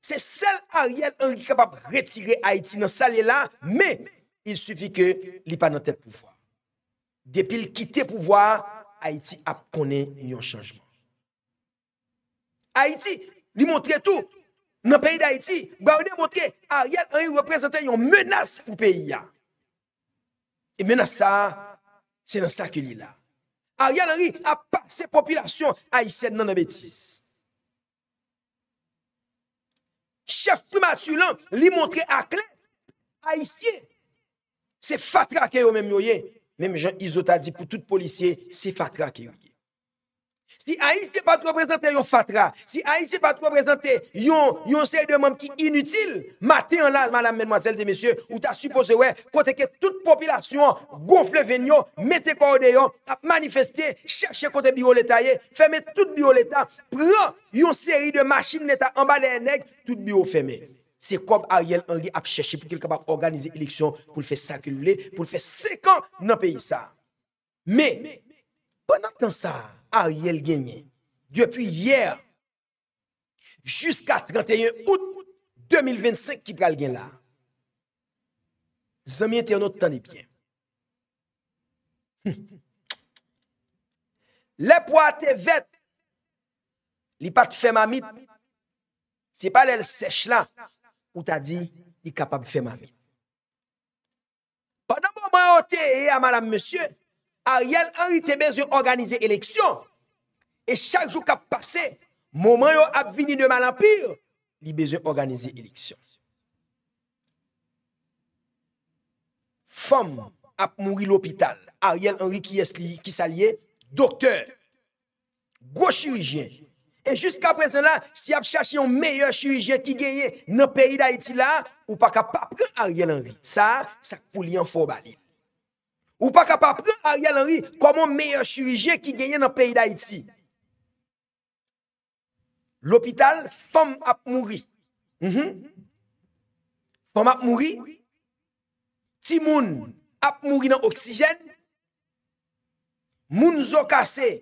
C'est celle Ariel Henry qui est capable de retirer Haïti dans salier là, mais il soufi ke li pa nan ten pouvwa. Depil kite pouvwa, Haiti ap konen yon chanjman. Haiti li montre tou, nan peyi de Haiti, gwa wene montre, Ariel Henry reprezenten yon menas pou peyi ya. E mena sa, se nan sa ke li la. Ariel Henry ap pa se popilasyon Haitien nan nan betis. Chef Prima Thulon li montre akle, Haitien, Se fatra ke yo menm yo ye, menm jen izotadi pou tout polisye, se fatra ke yo ye. Si a yi se pa tro prezante yon fatra, si a yi se pa tro prezante yon seri de moun ki inutil, mate yon la, madame, menmwazel, de mesye, ou ta suppose we, kote ke tout popilasyon gonfle ven yo, mete korde yon, ap manifeste, chache kote biro letaye, feme tout biro leta, pran yon seri de machin neta anba de enek, tout biro feme. Se kob Ariel Henry ap chèche, pou kèl kap ap organize eleksyon pou l fè sakul lè, pou l fè sekant nan peyi sa. Mè, pè nan tan sa, Ariel genye. Depi yè, jouska 31 out 2025, ki pral gen la. Zanmye te anot tani pjen. Lè pou atè vèt, li pat fè mamit, se palè l sèch la, Ou ta di, li kapab fè mami. Padan mouman yo te e eh, a madame monsye, Ariel Henry te bezon organize eleksyon. E chak jou kap pase, mouman yo ap vini de malampir, li bezon organize eleksyon. Fem ap mouri l'opital, Ariel Henry ki salye, dokteur, gwo chirijen, E jiska presen la, si ap chache yon meyye shirije ki gyeye nan peyi da iti la, ou pa ka pa pran a rye lan ri. Sa, sa pou li an fo bani. Ou pa ka pa pran a rye lan ri, kwa moun meyye shirije ki gyeye nan peyi da iti. L'opital, fom ap mouri. Fom mhm. ap mouri. Ti moun ap mouri nan oksijen. Moun zo kasey.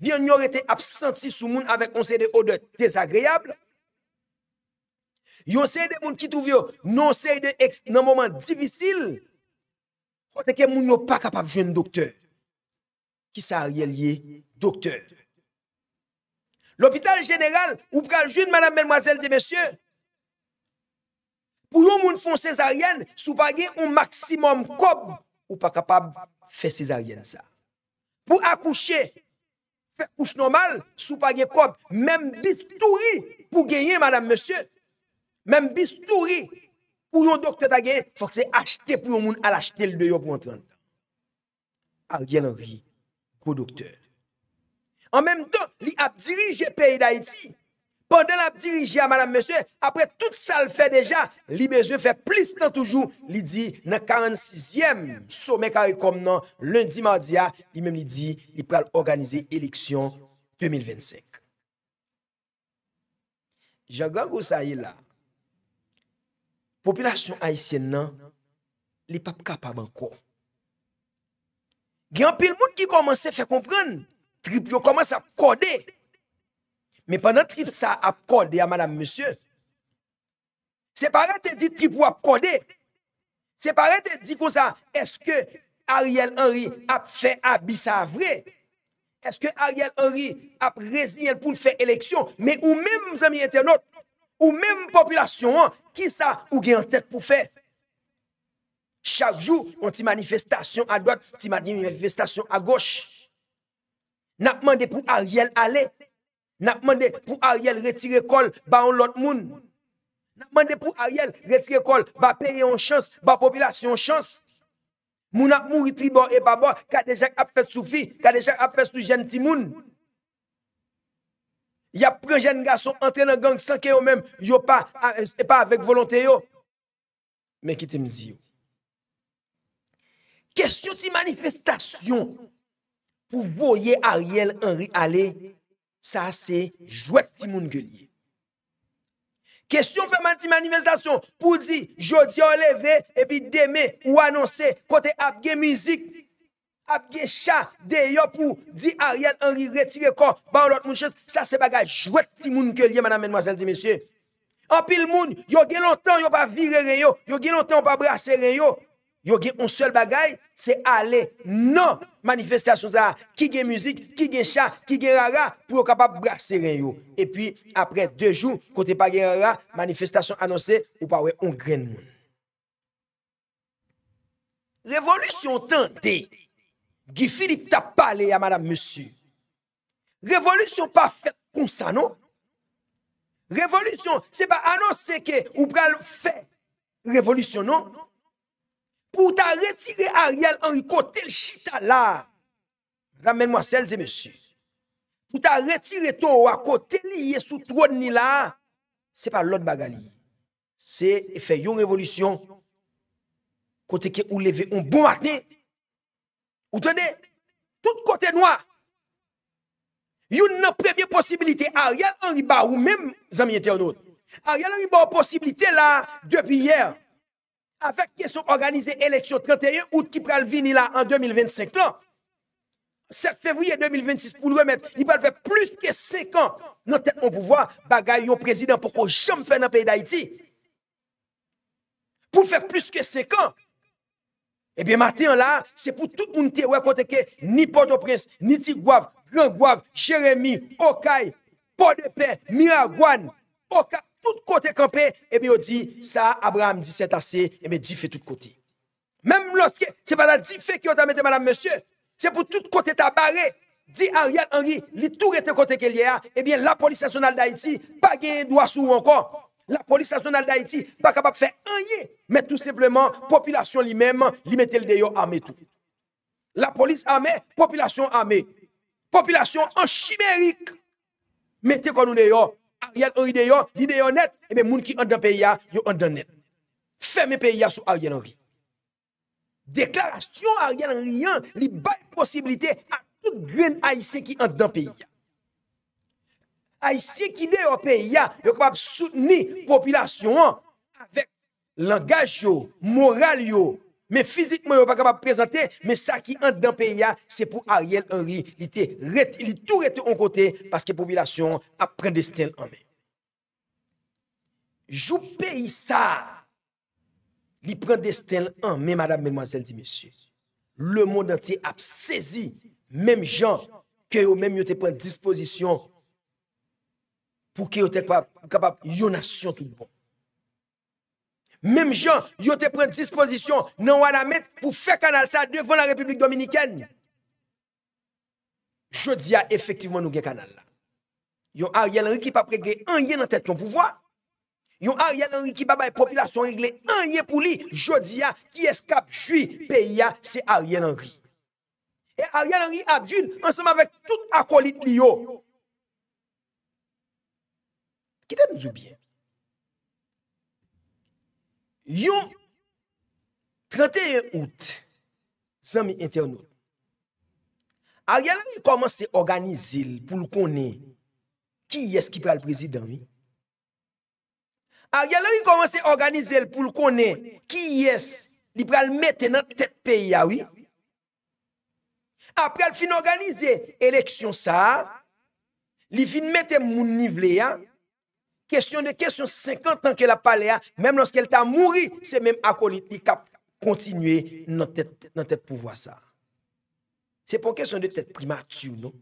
Vi an yon rete absenti sou moun avek onseye de ode desagreable. Yon seye de moun ki tou vyo non seye de ekstremoman divisil. Foteke moun yon pa kapab jwen dokteur. Ki sa a rye liye dokteur. L'hospital general ou pral jwen, madame, menmoazel, de monsye. Pou yon moun fon sezarien, sou pa gen yon maksimum kop. Ou pa kapab fe sezarien sa. Pou akouche. ouche nomal sou pa gen kop menm bis tou ri pou genyen madame monsye menm bis tou ri pou yon doktor ta genyen fok se achete pou yon moun alachete l deyo pou entran al genan ri kou doktor en menm tan li ap diri jepèy da eti pandan la dirije non, ah, non, a madame mese, apre tout sa l fe deja, li meze fe plis tan toujou, li di nan 46e, soume karikom nan lundi mardiya, li mem li di, li pral organize eleksyon 2025. Ja gangou sa yi la, popilasyon aisyen nan, li pap ka pa banko. Gyan pil moun ki komanse fe kompran, tribyo komanse a kodey, men penan tri sa ap kode a madame monsye, se pare te di tri pou ap kode, se pare te di kosa, eske Ariel Henry ap fe a bisavre, eske Ariel Henry ap rezi el pou fe eleksyon, men ou men zami internet, ou men populasyon an, ki sa ou gen an tet pou fe? Chak jou, an ti manifestasyon a doak, ti manifestasyon a goch, nap mande pou Ariel alek, N'a demandé pour Ariel retirer col, bah on l'autre monde. N'a demandé pour Ariel retirer col, bah payer en chance, bah population chance. Moun a mouri tribord et babo, déjà a fait soufi, déjà a fait sou jeune timoun. Y a plein jeune garçon entrés dans gang sans que même yo pas c'est euh, pas avec volonté yo. Mais qui te me dit yo. Question de manifestation pour voyer Ariel Henry aller Sa se jwet ti moun gelye. Kesyon fe man ti manifestasyon pou di jodi oleve e pi deme ou anonse kote apge mizik apge cha deyo pou di ariel anri re tire kon ban lot moun chese. Sa se bagaj jwet ti moun gelye madame menmwazel di mesye. Anpil moun yo gen lontan yo pa vire reyo yo gen lontan yo pa brase reyo. Yo gen un sol bagay, se ale nan manifestasyon zara. Ki gen mouzik, ki gen chan, ki gen rara, pou yo kapap brase ren yo. E pi apre de joun, kote pa gen rara, manifestasyon anonse, ou pa we on gren moun. Revolisyon tan de, gifili tap pale ya madame moussou. Revolisyon pa fè kon sa nan. Revolisyon se pa anonse ke ou pral fè. Revolisyon nan. Pou ta retire Ariel Henry kote l chita la, ramen mwa sel zemesu. Pou ta retire to wa kote liye sou tron ni la, se pa lot bagani. Se e fe yon revolusyon, kote ke ou leve yon bon matne, ou tene, tout kote noua. Yon nan premyen posibilite, Ariel Henry ba ou men zamiye te anot. Ariel Henry ba ou posibilite la, depi yer, avèk ke sou organize eleksyon 31 out ki pral vin ila an 2025 lan, 7 fevriye 2026 pou l remèd, li pou l fè plus ke 5 an nan tèp moun pouvwa bagay yo prezidant pou fò jom fè nan pey d'Haïti. Pou fè plus ke 5 an, e eh bi mâte an la, se pou tout moun te wè koteke, ni Port-au-Prince, ni Tigouave, Grand-Gouave, Jérémy, Okay, Port-de-Pay, Miragouane, ou ka tout kote kampe, ebe yo di, sa Abraham 17 AC, ebe di fe tout kote. Mem loske, se pa da di fe ki yo ta mette, Madame Monsieur, se pou tout kote ta bare, di Ariel Henry, li tou rete kote ke liye a, ebe la polis sasonal da Haiti, pa gen yon doa souv ankon, la polis sasonal da Haiti, pa kapap fe anye, met tout sepleman, populasyon li mem, li mette l deyo ame tou. La polis ame, populasyon ame, populasyon an chimérique, mette kon nou deyo, la polis ame, Aryan ori deyo, li deyo net, ebe eh moun ki an dan peya, yo an dan net. Feme peya sou Aryan ori. Deklarasyon Aryan ori an, li bay posibilite a tout gren aise ki an dan peya. Aise ki deyo peya, yo kapab souteni popilasyon an, vek langaj yo, moral yo, men fizit mwen yo pa kapap prezante, men sa ki an dan pe ya, se pou Ariel Henry li te ret, li tou rete an kote, paske povilasyon ap pren destel an men. Jou peyi sa, li pren destel an men, madame, menmoazel, di mesye, le moun an ti ap sezi, menm jan, ke yo menm yo te pren dispozisyon, pou ke yo te kapap yonasyon tout bon. Mem jan, yo te pren disposisyon nan wad a met pou fe kanal sa devon la Republik Dominiken. Jodia efektivman nou gen kanal la. Yon Ariel Henry ki pa pregre, an ye nan tèt ton pouvoi. Yon Ariel Henry ki pa baye populasyon regle, an ye pou li. Jodia ki eskap, chui, pe ya, se Ariel Henry. E Ariel Henry, Abdoun, ansanm avèk tout akolit li yo. Kitè mzoubyen? Yon, 31 out, zan mi ente yon nou. A yon lan yi komanse organize l pou l konen ki yes ki pral prezident yi. A yon lan yi komanse organize l pou l konen ki yes li pral mette nan tet pey ya wii. A pral fin organize eleksyon sa, li fin mette moun nivele ya. Question de question, 50 ans qu'elle a parlé, hein, même lorsqu'elle t'a mouru, c'est même acolyte qui a continué dans tête, dans pouvoir ça. C'est pour question de tête primature, non?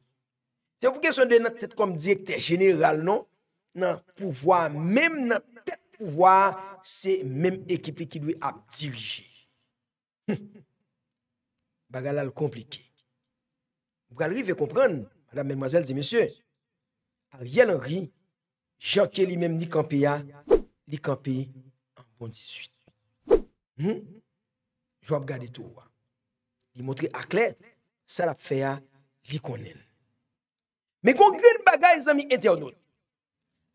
C'est pour question de tête comme directeur général, non? Dans pouvoir, même dans tête pouvoir, c'est même équipe qui lui a diriger. C'est hum. compliqué. Vous allez comprendre, madame, mademoiselle dit Monsieur Ariel Henry, janke li menm ni kanpeya, li kanpeyi an pon 18. Moun, jwa ap gade touwa. Li motri akle, salap feya, li konen. Me kongren bagay zanmi ete anon.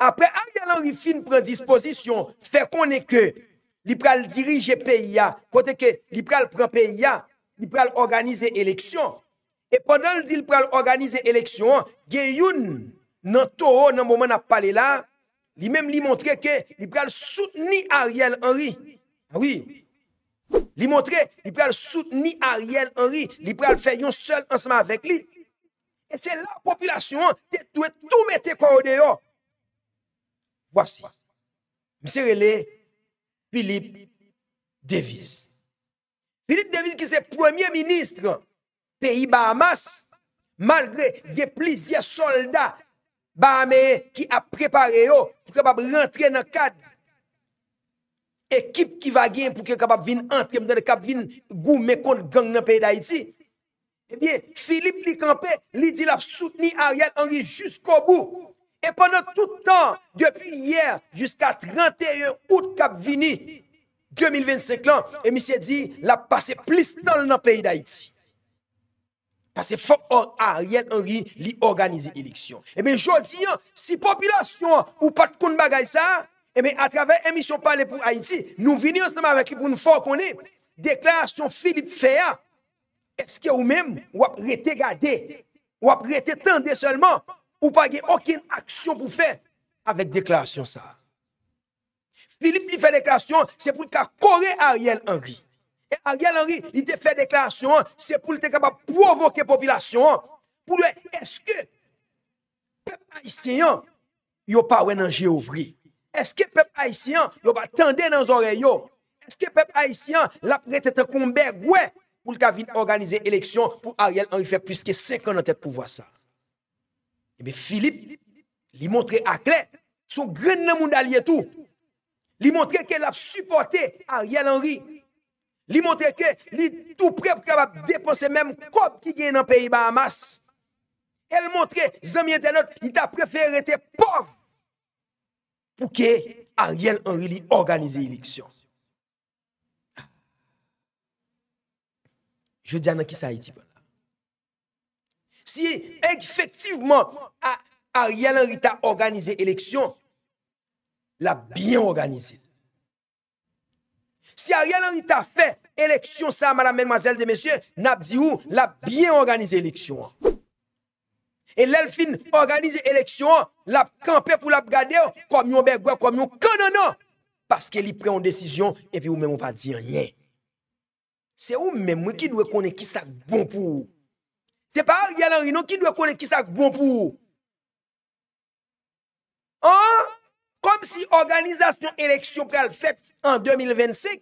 Apre a yalan li fin pran disposisyon, fe konen ke, li pral dirije peya, kote ke, li pral pran peya, li pral organize eleksyon. E pwadan li di li pral organize eleksyon, ge youn, nan tou ou nan mouman ap pale la, li mèm li montre ke li pral soutni Ariel Henry. Awi. Ah li montre, li pral soutni Ariel Henry, li pral fè yon sèl ansman avèk li. E sè la populasyon, te tou et tou mè te kou ode yo. Vwasi. Mse rele, Philippe Davies. Philippe Davies ki se premier ministre peyi Bahamas, malgre ge plizye soldat Bahameye ki ap prepare yo pou kebab rentre nan kad ekip ki va gen pou kebab vin antre mden de kap vin gou mekont gang nan peyi da iti. Ebyen, Filip li kampe li di la soutenit Ariel Henry jusqu'o bou. E pwennan toutan, depi yer, jiska 31 out kap vini, 2025 lan, e mi se di la pase plis tan nan peyi da iti. Parce que faut Ariel Henry li organise l'élection. Et eh bien, je dis, hein, si population ou pas de compte bagay ça, et eh bien, à travers émission Parler pour Haïti, nous venons ensemble avec lui pour nous faire connaître. Déclaration Philippe Féa. Est-ce que ou même, ou avez rete gade, ou tendre rete seulement, ou pas aucune action pour faire avec déclaration ça. Philippe lui fait déclaration, c'est pour qu'à Ariel Henry. Et Ariel Henry, il te fait déclaration, c'est pour être capable de provoquer la population. Pour le, est-ce que peuple haïtien, ne sont pas un ouvri? Est-ce que peuple haïtien, ne pas tendé dans les oreilles? Est-ce que peuple haïtien, la prêté à pour le organiser l'élection pour Ariel Henry faire plus que 5 ans dans tête pour ça? Eh Philippe, il montre à clair son grand monde allié tout. Il montre qu'elle a supporté Ariel Henry. Il montre que li tout prêt pour capable dépenser même comme qui gagne dans pays Bahamas. Elle montre amis internet, il a préféré être pauvre pour que Ariel Henry organise l'élection. Je dis à qui ça Haïti Si effectivement Ariel Henry a organisé l'élection, l'a bien organisé. Si a Rial Henry ta fe, eleksyon sa, madame, men, mazel, de mesye, nap di ou, la bien organize eleksyon an. E lèl fin, organize eleksyon an, la kampè pou la gade, kom yon bergouè, kom yon kononan, paske li pre yon desisyon, epi ou mè mou pa di ryen. Se ou mè mou ki dwe kone ki sak bon pou ou. Se pa Rial Henry non, ki dwe kone ki sak bon pou ou. An? Kom si organizasyon eleksyon pre al fèp, An 2026,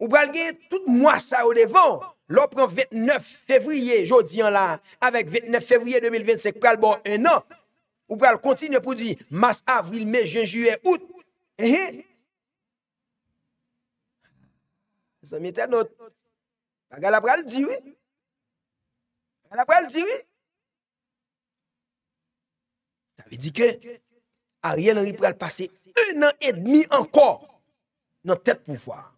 ou pral gen tout mwasa ou devan, lò pran 29 fevriye, jodi an la, avèk 29 fevriye 2026, pral bon 1 an, ou pral kontine pou di, mas avril, mes, jenjue, out. Ehe! Se metè not, agal ap pral diwi. Al ap pral diwi. Sa vi di ke, a rien an rip pral pase 1 an et demi ankor. dans tête pouvoir.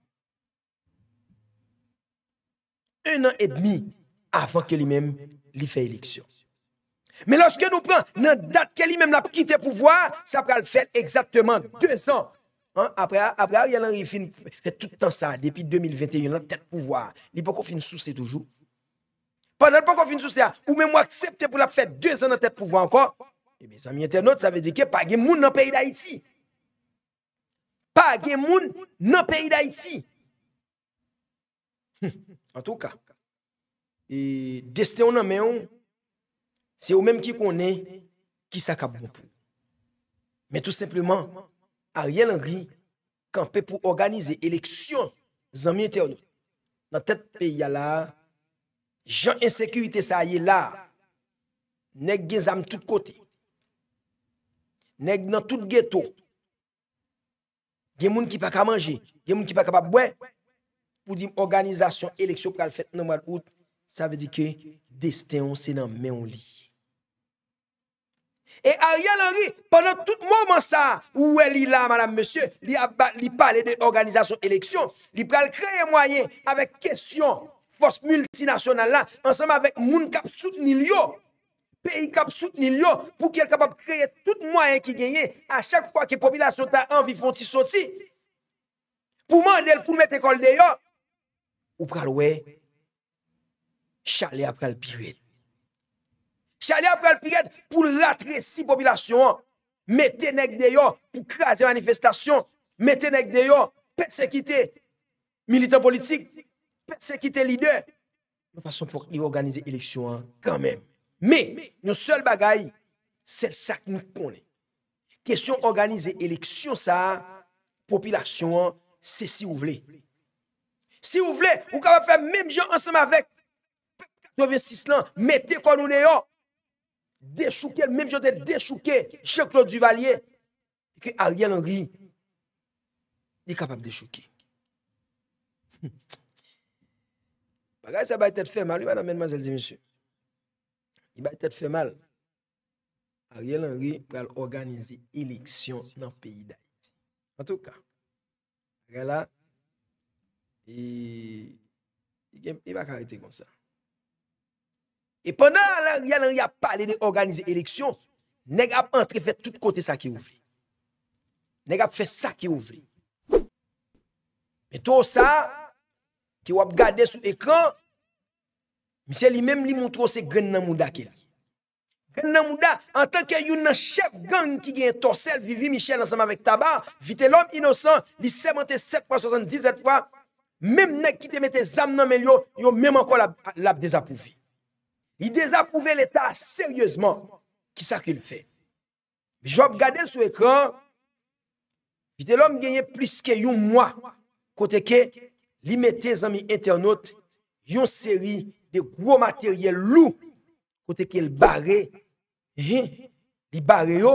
Un an et demi avant que lui-même lui fait élection. Mais lorsque nous prenons la date que lui-même l'a quitté pouvoir, ça va le faire exactement deux ans. Hein? Après, après Ariel Henry fait tout le temps ça, depuis 2021, dans tête pouvoir. Il n'y a pas qu'on finisse sous toujours. Pendant qu'on finisse sous ou même accepter pour la faire deux ans dans tête pouvoir encore, Et eh bien, amis internautes, ça veut dire que pas de monde dans le pays d'Haïti pas de moun dans le pays d'Haïti. Hum. en tout cas, et destin nan men c'est eux même qui connaît qui ça beaucoup. bon pour. Mais tout simplement, Ariel Henry campé pour organiser élection amis internautes. Dans tête pays là, gens insécurité ça y est là. Nèg gen zam tout côté. Nèg dans tout ghetto. Gen moun ki pa ka manje, gen moun ki pa ka pa bwen, pou di m organizasyon eleksyon pral fèt nan mwen out, sa vè di ke desten yon senan men yon li. E a ryan anri, pwennan tout moun man sa, ou e li la manan monsye, li pale de organizasyon eleksyon, li pral kreye mwayen avèk kesyon fòs multinasyonal la, ansèm avèk moun kap sout nil yo. peyi kap soutenil yo pou ki el kapap kreye tout mwayen ki genye a chak fwa ki popilasyon ta anvi fonti soti, pou manjel pou met ekol deyo, ou pral we, chale aprel piret. Chale aprel piret pou ratre si popilasyon, metenek deyo pou kreye se manifestasyon, metenek deyo, persekite, milite politik, persekite lider, nan fason pou i organize eleksyon an, kanmen. Me, yon sel bagay, sel sak nou ponen. Kesyon organize, eleksyon sa, popilasyon, se si ou vle. Si ou vle, ou kapap fèm, memjou ansam avek, 9-6 lan, mette kon nou leyon, deshouke, memjou te deshouke, chèk lò du valye, ki a rgen an gri, di kapap deshouke. Bagay se bay tèt fèm, alou an amèn mazel di monsyè. I ba ete fè mal. Ariel Henry pral organize eleksyon nan peyi dè. An tou ka. Arè la, i... i baka ete kon sa. E pwennan Ariel Henry a pale de organize eleksyon, neg ap entre fè tout kote sa ki ouvri. Neg ap fè sa ki ouvri. Metou sa, ki wap gade sou ekran, nan peyi dè. Monsieur lui-même lui montre c'est grand dans mouda qu'il. Grand en tant que un chef gang qui gagne torsel Vivi Michel ensemble avec Tabar, vite l'homme innocent, il sémenté 7 fois 77 fois même nèg qui te mette zam nan men yo, yo même encore la, désapprouvé. Il désapprouvé l'état sérieusement. Qui ça qu'il fait Je regarde sur l'écran vite l'homme gagne plus que un mois côté que li mette amis internautes yon seri de gro materyel lou kote ke l bare li bare yo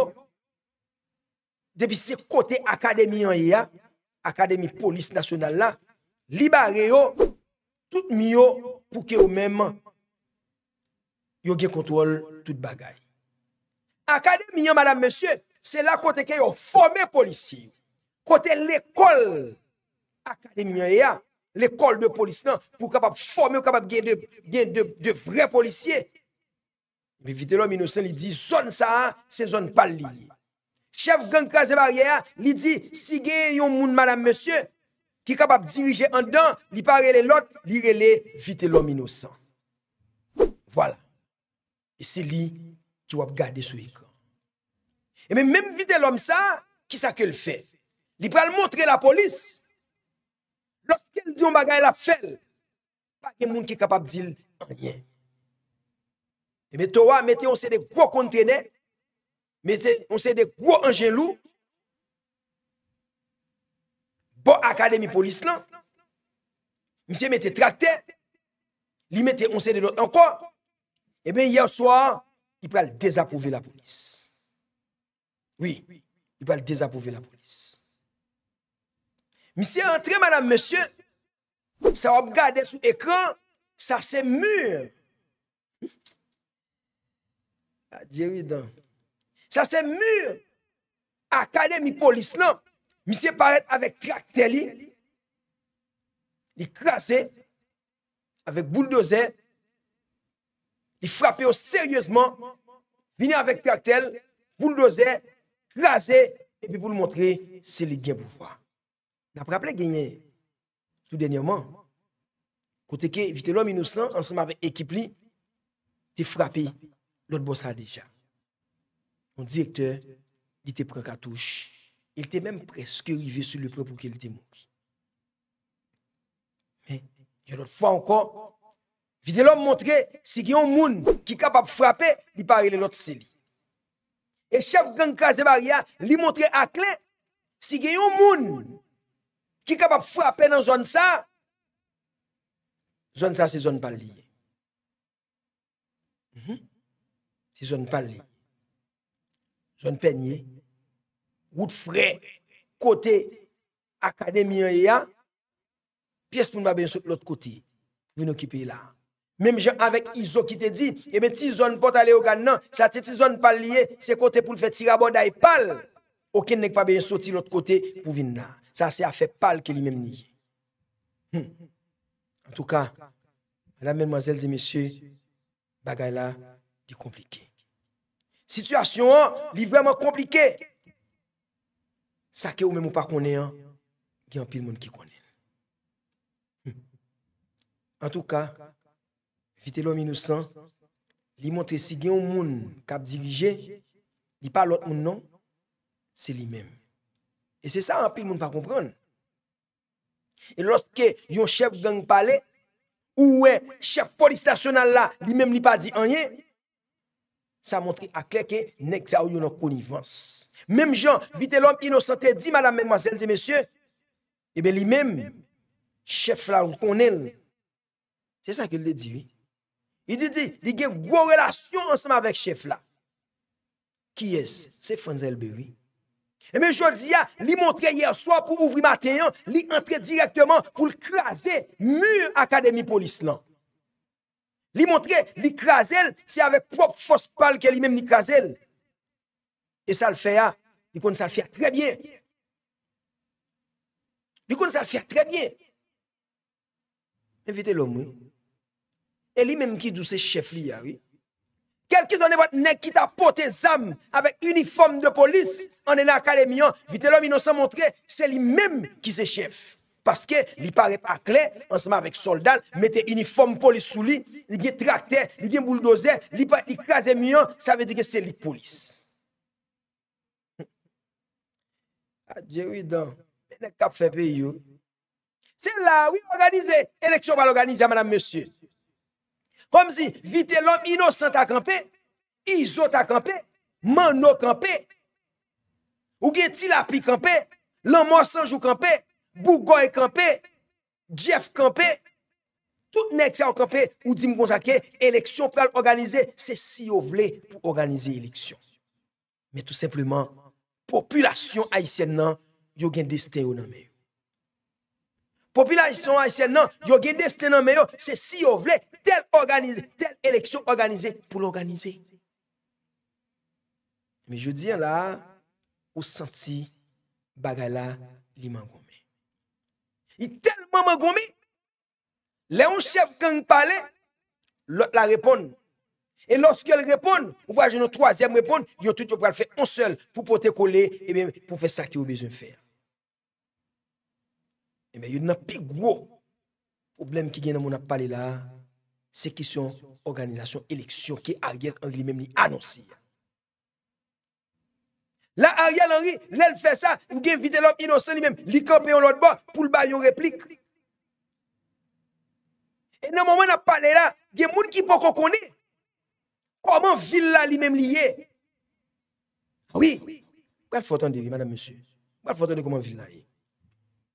debi se kote akademi yon ya akademi polis nasyonal la li bare yo tout mi yo pou ke yo menman yo ge kontrol tout bagay akademi yon madame monsieur se la kote ke yo fome polisi kote l ekol akademi yon ya L'ekol de polis nan, pou kapap forme, pou kapap gen de vre polisye. Me vite l'homme inosan li di, zon sa a, se zon pal li. Chef gang kaze bari a, li di, si gen yon moun madame monsieur, ki kapap dirije andan, li pare le lot, li rele vite l'homme inosan. Voilà. E se li ki wap gade sou ikon. E men mèm vite l'homme sa a, ki sa ke l'fè? Li pral montre la polis. Lorske el di yon bagay la fel, pa ke moun ki kapab dil, an bien. Eme towa, mette yon sede kwo kontene, mette yon sede kwo anjen lou, bo akade mi polis lan, misye mette trate, li mette yon sede ankon, eme yon swa, i pral dezapouve la polis. Oui, i pral dezapouve la polis. Monsieur entré, madame, monsieur, ça va regarder sous l'écran, ça c'est mur. Ah, ça c'est mur. Académie police là. Monsieur paraît avec tracteur, Il crasé avec bulldozer. Il frappé sérieusement. Vini avec tractel, bulldozer, crasé et puis pour le montrer c'est le gain pouvoir. Napraple genye, tout denyoman, kote ke vite lom inosan ansama ve ekip li, te frapi lot bosa deja. Mon direktor, li te pren katouj, il te menm preske rive sou le pre pou ke li te mouk. Men, yon lot fwa ankon, vite lom montre si genyon moun ki kapap frapi, li pare le lot seli. E chep gen kaze baria, li montre akle si genyon moun. Ki kapap fwe apè nan zon sa? Zon sa se zon pal liye. Mhm. Se zon pal liye. Zon penye. Wout fre, kote, akademye ya. Pyes pou nou ba beyon soti lòt kote. Vino kipe la. Mem jè avèk Izo ki te di, ebe ti zon pot ale yo gana, sa ti ti zon pal liye, se kote pou l'fè tirabò da yi pal. Oken nek pa beyon soti lòt kote pou vin la. Ça, c'est affaire pâle que lui-même n'y hum. En tout cas, mesdames, mesdemoiselles et messieurs, bagaille là, est compliqué. Situation, est vraiment compliqué. Ça que vous même ou pas hein. il y a un de monde qui connaît. Hum. En tout cas, vite l'homme innocent, il montre si il y a un monde qui a dirigé, il pas l'autre monde non, c'est lui-même. E se sa anpil moun pa kompran. E loske yon chef gang pale, ouwe, chef polistasyonal la, li mem li pa di anye, sa montri akler ke nek sa ou yon konivans. Mem jan, bite l'om inosante, di madame menmwazel di mesye, ebe li mem, chef la ou konen, se sa ke li de diwi. Li de di, li gen gwo relasyon ansama vek chef la. Ki es, se fondel bewi, Et mais je a, li montré hier soir pour ouvrir matin, hein, li entre directement pour le craser mur académie police là. Li il li craser, c'est avec propre force pâle que lui même Et ça le fait il hein, connaît ça le fait très bien. Il connaît ça le fait très bien. Invitez l'homme. Oui. Et lui même qui dit c'est chef li a, hein, oui. Quelqu'un qui soit votre nez qui t'a porté zam avec uniforme de police en en hein. millions. vite l'homme innocent montré, c'est lui-même qui se chef. Parce que il paraît pas clair, ensemble avec soldat mettez uniforme police sous lui, il vient tracteur, il bien bulldozer, il pas écraser millions. Hein, ça veut dire que c'est lui police. Adieu, [laughs] ah, oui, donc, pays. C'est là, oui, organiser. Élection va l'organiser, madame, monsieur. Kom zi, vite lom inosant a kampe, izot a kampe, man nou kampe, ou gen ti la pri kampe, lan monsanj ou kampe, bou goy kampe, jef kampe, tout nek se an kampe ou dim konzake, eleksyon pou al organize, se si yo vle pou organize eleksyon. Me tout simplement, popülasyon haïsyen nan, yo gen deste ou nan me ou. Population haïtienne, non, yo gen destin nan yo, c'est si yo voulez, telle telle élection organisée pour l'organiser. Mais je dis hein, là, ou senti bagala li mangomé. Il tellement mangomé, les un chef gang parle, l'autre la répond. Et elle répond, ou pas une troisième répond, yo tout yo pral fait un seul pour porter coller et bien pour faire ça qu'il a besoin faire. Emen, eh yon nan pi gwo, oublem ki gen nan moun ap pale la, se ki son organizasyon, eleksyon, ki a rgen anri men li anonsi. La a rgen anri, lel fe sa, ou gen vite lop inonsan li men, likanpe yon lot bo, pou l'balyon replik. E nan moun an pale la, gen moun ki poko koni, koman vil la li men li ye. Oui, wèl foton de ri, madame monsieur, wèl foton de koman vil la li.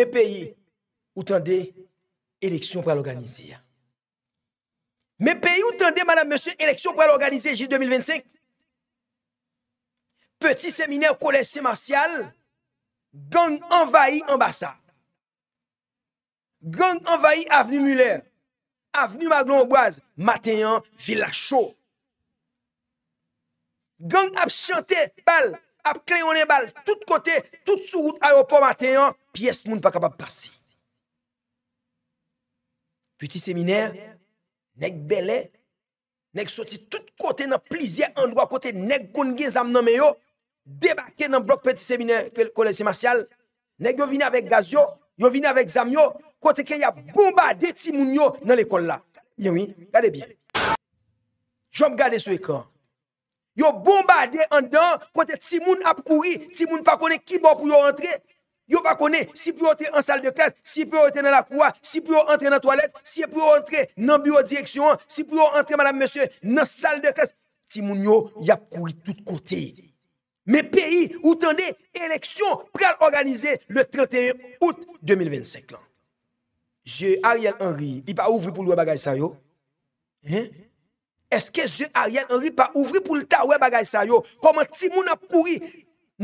Mè peyi ou tende eleksyon pou al organizir. Mè peyi ou tende, madame monsi, eleksyon pou al organizir jil 2025. Peti seminer kou lesi martial. Gang envahi ambasa. Gang envahi avenu Mule. Avenu Maglongboise. Matenyan, Villa Chou. Gang ap chante bal. ap kle yon e bal, tout kote, tout sou route, ayopo maten yon, piyes moun pa kabab pasi. Petit seminer, nek bele, nek soti tout kote nan plizye andwa kote, nek goun gen zam nanme yo, debake nan blok petit seminer pe kolezi masyal, nek yo vine avek gaz yo, yo vine avek zam yo, kote ke ya bombade ti moun yo nan le kol la. Yon win, gade bien. Jom gade sou ekran. Yo bombardé en dedans, quand ti moun ap courir, ti moun pas connaît qui bon pour yo rentrer. Yo pas connaît si pour entrer en salle de classe, si pour entrer dans la cour, si pour entrer dans la toilette, si pour entrer dans bureau direction, si pour entrer madame monsieur dans salle de classe. Timoun moun yo y a couru tout côté. Mais pays où tendez élection pral organisée le 31 août 2025 là. Je Ariel Henry, il pas ouvert pour le bagage ça yo. Hein? Eske zye a riyan anri pa ouvri pou lta we bagay sa yo? Koman ti moun ap kouri?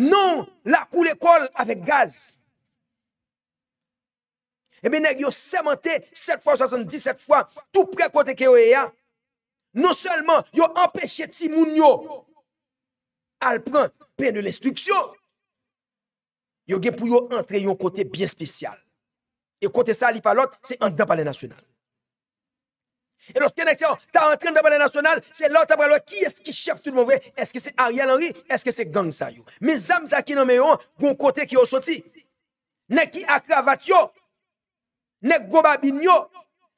Non, la koule kol avek gaz. Eme neg yo semente 7 x 77 x tout prek kote ke yo eya. Non selman yo empeshe ti moun yo. Al pran pen de l'instruksyon. Yo gen pou yo entre yon kote bien spesyal. E kote sa li falot, se ente dan pale nasyonal. E lò tke nèk tè yon, tè an tren dè banè nasyonal, se lò tè brè lò, ki eski chef tout moun vè? Eski se Ariel Henry? Eski se Gang Sayo? Mi zam zaki nan mè yon, goun kote ki yo soti? Nè ki akra vat yo? Nè ki go babi nyo?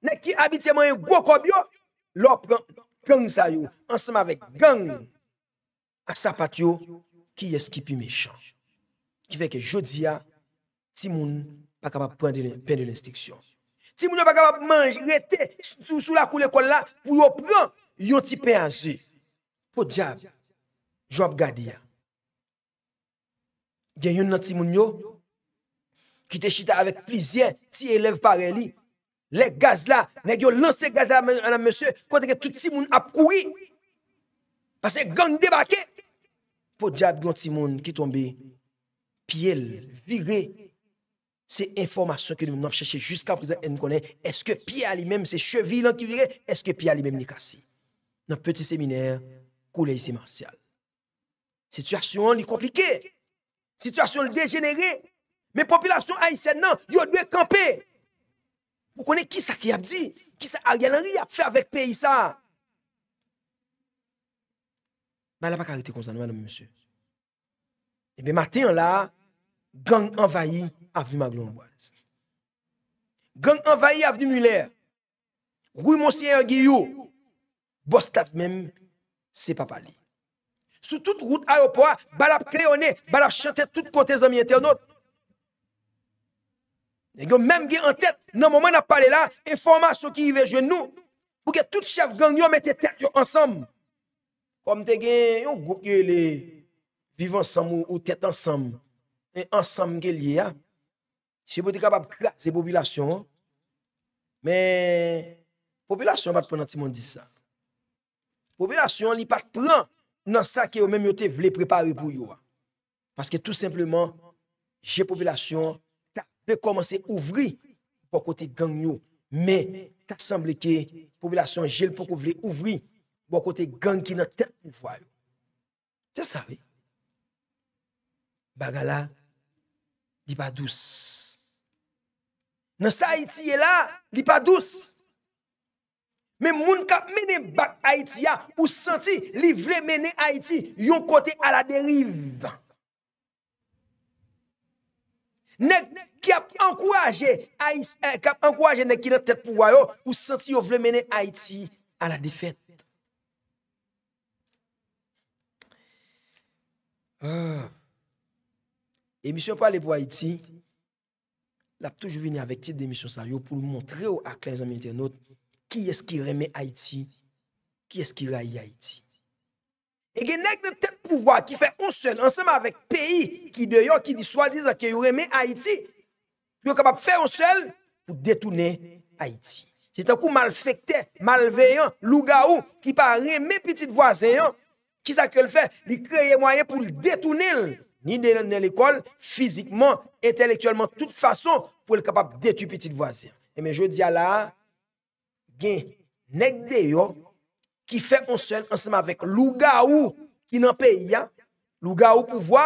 Nè ki abitè mwen yon go kob yo? Lò prè, Gang Sayo, ansèm avèk Gang, a sapat yo, ki eski pi mechan. Ki fè ke jodi ya, ti moun pa kapap pren de l'instriksyon. Ti moun yo baga ap manj rete sou la kou le kol la pou yo pran. Yon ti pe ansi. Po diab, jwap gadi ya. Gen yon nan ti moun yo, ki te chita avek plizien, ti elev pare li. Le gaz la, ne gyo lanse gaz la nan monsen kwa deke touti moun ap koui. Pase gang debake. Po diab yon ti moun ki tombe, piel virey. Se informasyon ke nou nan cheche Juska prezant en konen Eske piye alimem se chevi lan ki vire Eske piye alimem ni kasi Nan peti seminer Koulei semancial Sityasyon li komplike Sityasyon li degenere Me popilasyon aisen nan Yo dwe kampe Ou konen ki sa ki ap di Ki sa ayalan ri ap fe avèk pe yisa Ma la pa karete kon sanwa nan monsye Ebe eh maten la Gang envayi Avni Maglonboise. Gang anvayi Avni Moulaire, Rouy Monsier Giyou, Bostat men, Se papali. Sou tout route a yo po a, Balap kle one, Balap chante tout kote zami ete onot. Degyo men gen an tete, Nan moumen ap pale la, Enforma sou ki yive gen nou, Pouke tout chef gang yo mette tete yo ansam. Kom te gen, Yon goke le, Vive ansam ou tete ansam, En ansam gen liye ap, Che pou te kapap kwa se popilasyon, men, popilasyon bat pou nan ti moun di sa. Popilasyon li pat pran nan sa ki yo menm yo te vle prepare pou yo. Paske tout simplement, je popilasyon ta le komanse ouvri pou kote gang yo, men, ta sanble ke popilasyon jel pou kovele ouvri pou kote gang ki nan tet pou fwa yo. Te sa ve. Bagala, li pa douz. Nè sa Haiti yè la, li pa douz. Mè moun kap mène bak Haiti ya, ou santi li vle mène Haiti yon kote a la deriv. Nè kap ankouaje, kap ankouaje nè ki eh, netet pouwayo, ou santi yo vle mène Haiti a la defet. E ah. mi sè pa li pou Haiti, l ap touj vini avèk tip demisyon sa, yo pou l montre yo ak lèm zanmite not, ki eski remè Haiti, ki eski rayi Haiti. E genèk nou tèt pouvoi ki fè on sèl ansèm avèk peyi ki deyo ki di swa dizan ki yo remè Haiti, yo kapap fè on sèl pou detounè Haiti. Se tankou mal fèkte, malveyan, louga ou ki pa remè pitit vwa zèyan, ki sa ke l fè, li kreye mwayen pou l detounè lè. Ni dene l'ekol, fizikman, entelektualman, tout fason, pou el kapap detu pitit vwazir. E men, jodi ala, gen, nek deyo, ki fe konsen ansama vek luga ou ki nan peyi ya, luga ou pou vwa,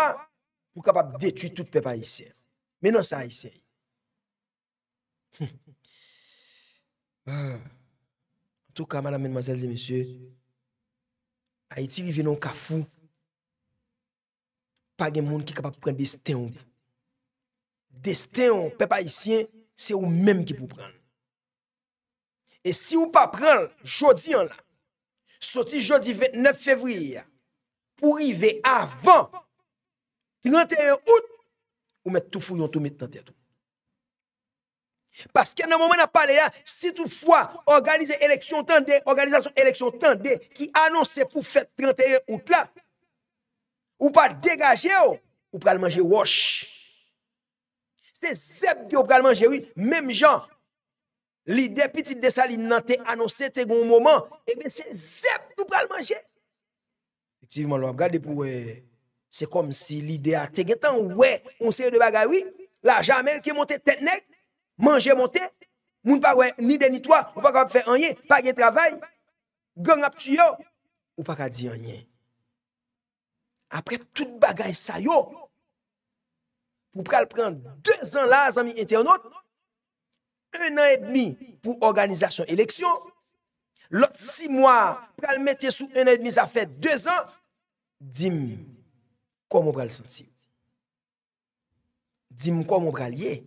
pou kapap detu tout pepa isen. Menon sa isen. Tou ka, madame, mademoiselle, di monsie, a iti li venon kafou. pas de monde qui est capable de prendre destin. Destin, peuple haïtien, c'est vous-même qui vous prenez. Et si vous ne pas prendre, jeudi en sorti jeudi 29 février, pour arriver avant 31 août, vous mettez tout fouillon, tout mettre dans tête. Parce que dans le moment où on a parlé là, si toutefois, organiser élection tendée, organisation élection tendée, qui annonce pour faire 31 août là, Ou pa degaje ou, ou pral manje wosh. Se zep ki ou pral manje ou, mem jan, li de pitit de sa li nan te anose te gon moman, e eh ben se zep ki ou pral manje. E ti man lor, gade pou we, se kom si li de a te gen tan we, on se yo de bagay ou, la jamen ki monte tetnek, manje monte, moun pa we, ni de ni toa, ou pa ka ap fe anye, pa gen travay, gen ap tiyo, ou pa ka di anye. apre tout bagay sa yo, pou pral pran 2 an la zan mi ente anot, 1 an et demi pou organizasyon eleksyon, lot 6 mwa pral metye sou 1 an et demi zafet 2 an, dim kwa mwen pral senti? Dim kwa mwen pral ye?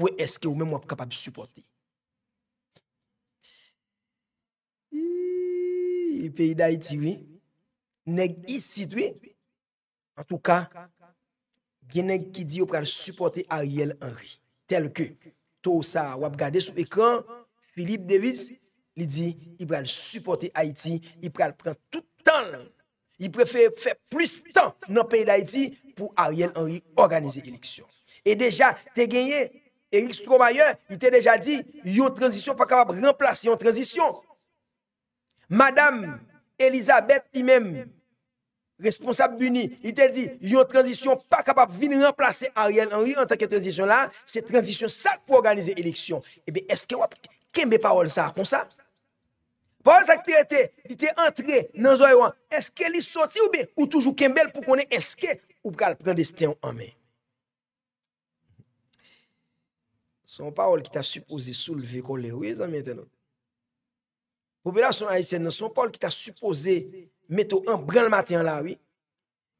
Ou eske ou men mwen kapab suporti? Iiii, peyi da iti wii, nèg situé. en tout cas gen qui dit pral supporter Ariel Henry tel que tout ça ou regarder sur écran Philippe Davis il dit il pral supporter Haïti il pral prendre tout temps il préfère faire plus de temps dans le pays d'Haïti pour Ariel Henry organiser l'élection. Et déjà, tu gagné, Eric Stromayer, il t'a déjà dit, une transition pas capable de remplacer une transition. Madame Elizabeth li men, responsable uni, li te di, yon transisyon pa kapap, vin renplase Ariel Henry an tanke transisyon la, se transisyon sa pou organize eleksyon. Ebe, eh eske wap, kembe parol sa, kon sa? Parol sa ki te, ti te entre nan zoy wan, eske li soti ou be, ou toujou kembel pou konen eske, ou pral pren destyon anmen? Son parol ki ta suppouze souleve kon le rizan metenon. Ou be la son Aysen nan son Paul ki ta suppose meto an bran maten la, oui?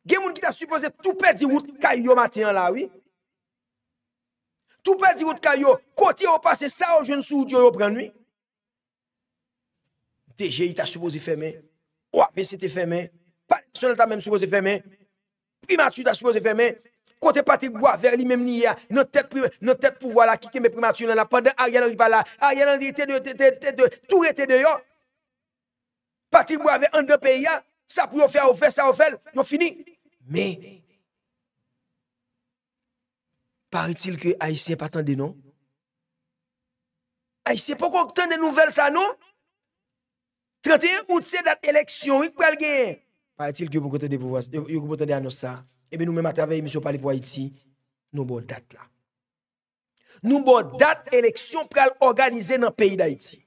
Gen moun ki ta suppose tou pedi wout kayo maten la, oui? Tou pedi wout kayo, kote yo pa se sa ou jen sou diyo yo bran, oui? Deje, yi ta suppose femen? Ou apesite femen? Pan, son el ta mem suppose femen? Primat, yi ta suppose femen? Kote pati woua ver li mem ni ya, non tet pou wala ki ke me primat yi nan la, pandan ayan an yi bala, ayan an yi te de, te de, te de, tou re te de yo, Patik mwa ave an de pe ya, sa pou yo fe a ofel, sa a ofel, yo fini. Me, pari til ki Aisyen patande non? Aisyen pokon kote de nouvel sa non? 31 outse dat eleksyon, yon kwa el genye. Pari til ki yo pou kote de anos sa, ebe nou men matrave yon misyo pari pou Aisyen, nou bo dat la. Nou bo dat eleksyon pre al organize nan peyi da Aisyen.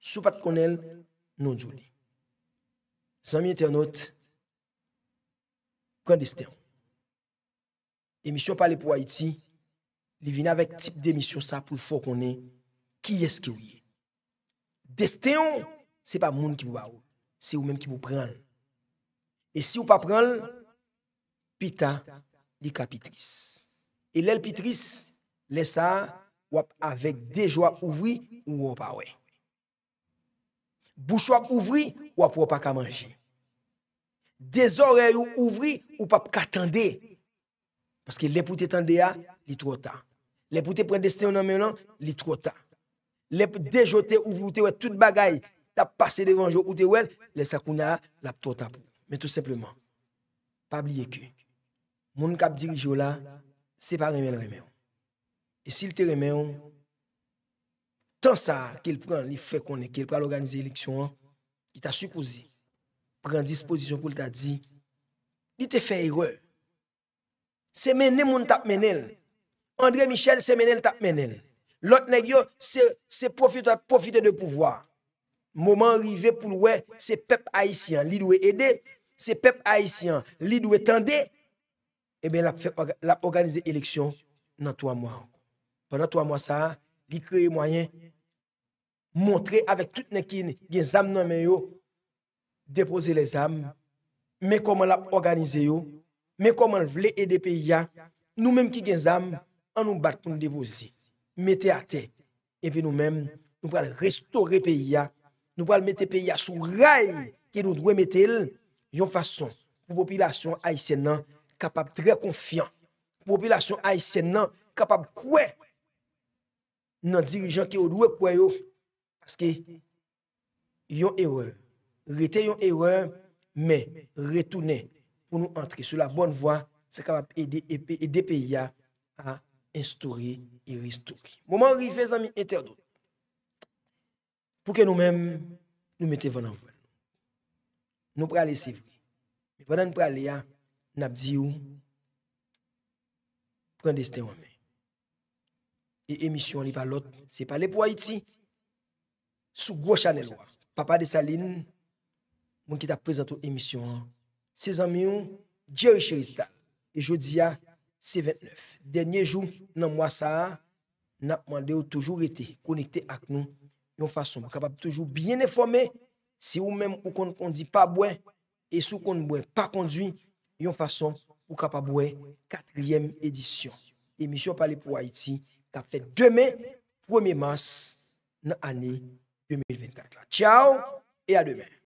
Sou pati konen? Non djou li. Zanmi internet, kon deste yon. Emisyon pale pou Haiti, li vina vek tip de emisyon sa pou l'fokon ne, ki y eske ou ye. Deste yon, se pa moun ki pou ba ou, se ou men ki pou prean. E si ou pa prean, pita li kapitris. E lel pitris, lesa wap avek dejwa ou vwi, ou wop awey. Bouch wak ouvri, wap wap ak a manji. De zore ou ouvri, wap wap katande. Paske le pou te tende a, li trota. Le pou te pren deste yon anmenan, li trota. Le pou de jote ouvri ou te wè tout bagay, tap pase de ranjou ou te wè, le sakouna a, lap trota pou. Men tout sepleman, pa blye ke. Moun kap dirijou la, se pa remen remen. E sil te remen ou, Tan sa, ke l pran li fe konen, ke l pran l organize eleksyon an, i ta supposi, pran disposisyon pou l ta di, li te fe erol. Se men ne moun tap menel, André Michel se menel tap menel, lot negyo se profite de pouvoar. Moman rive pou l wè, se pep haisyen li dwe ede, se pep haisyen li dwe tende, e ben l ap organize eleksyon nan 3 mwa anko. Pan nan 3 mwa sa, li kreye mwanyen, Montre avèk tout ne kin gen zam nan men yo depoze le zam, men koman lap organize yo, men koman vle ede pe ya, nou menm ki gen zam an nou bat pou nou depoze, mette ate, epi nou menm nou pral restore pe ya, nou pral mette pe ya sou ray ki nou dwe mette el, yon fason pou populasyon Aysen nan kapab tre konfyan, pou populasyon Aysen nan kapab kwe nan dirijan ki ou dwe kwe yo, Aske yon eror, rete yon eror, men retoune pou nou antre sou la bonn vwa, se kap ap ede peya a instouri e ristouri. Mouman rife zan mi enter do. Pou ke nou men nou mette venan vwen. Nou prale se vre. Mwenan prale ya, nap di ou, pren desten wame. E emisyon li pa lot, se pale pou Haiti, sou gwo chanelwa. Papa de Saline, moun ki ta prezato emisyon an, se zanmiyon, Djeri Cheristal, e jodi ya, se 29. Denye jou, nan mwa sa, nap mande ou toujou rete, konekte ak nou, yon fason, mou kapap toujou bien eforme, se ou menm ou kon kondi pa bwen, e sou kon bwen pa kondi, yon fason, mou kapap bwen, kat gliem edisyon. Emisyon pale pou Haiti, ka fè demè, pwemè mas, nan anè, 2024. Ciao et à demain.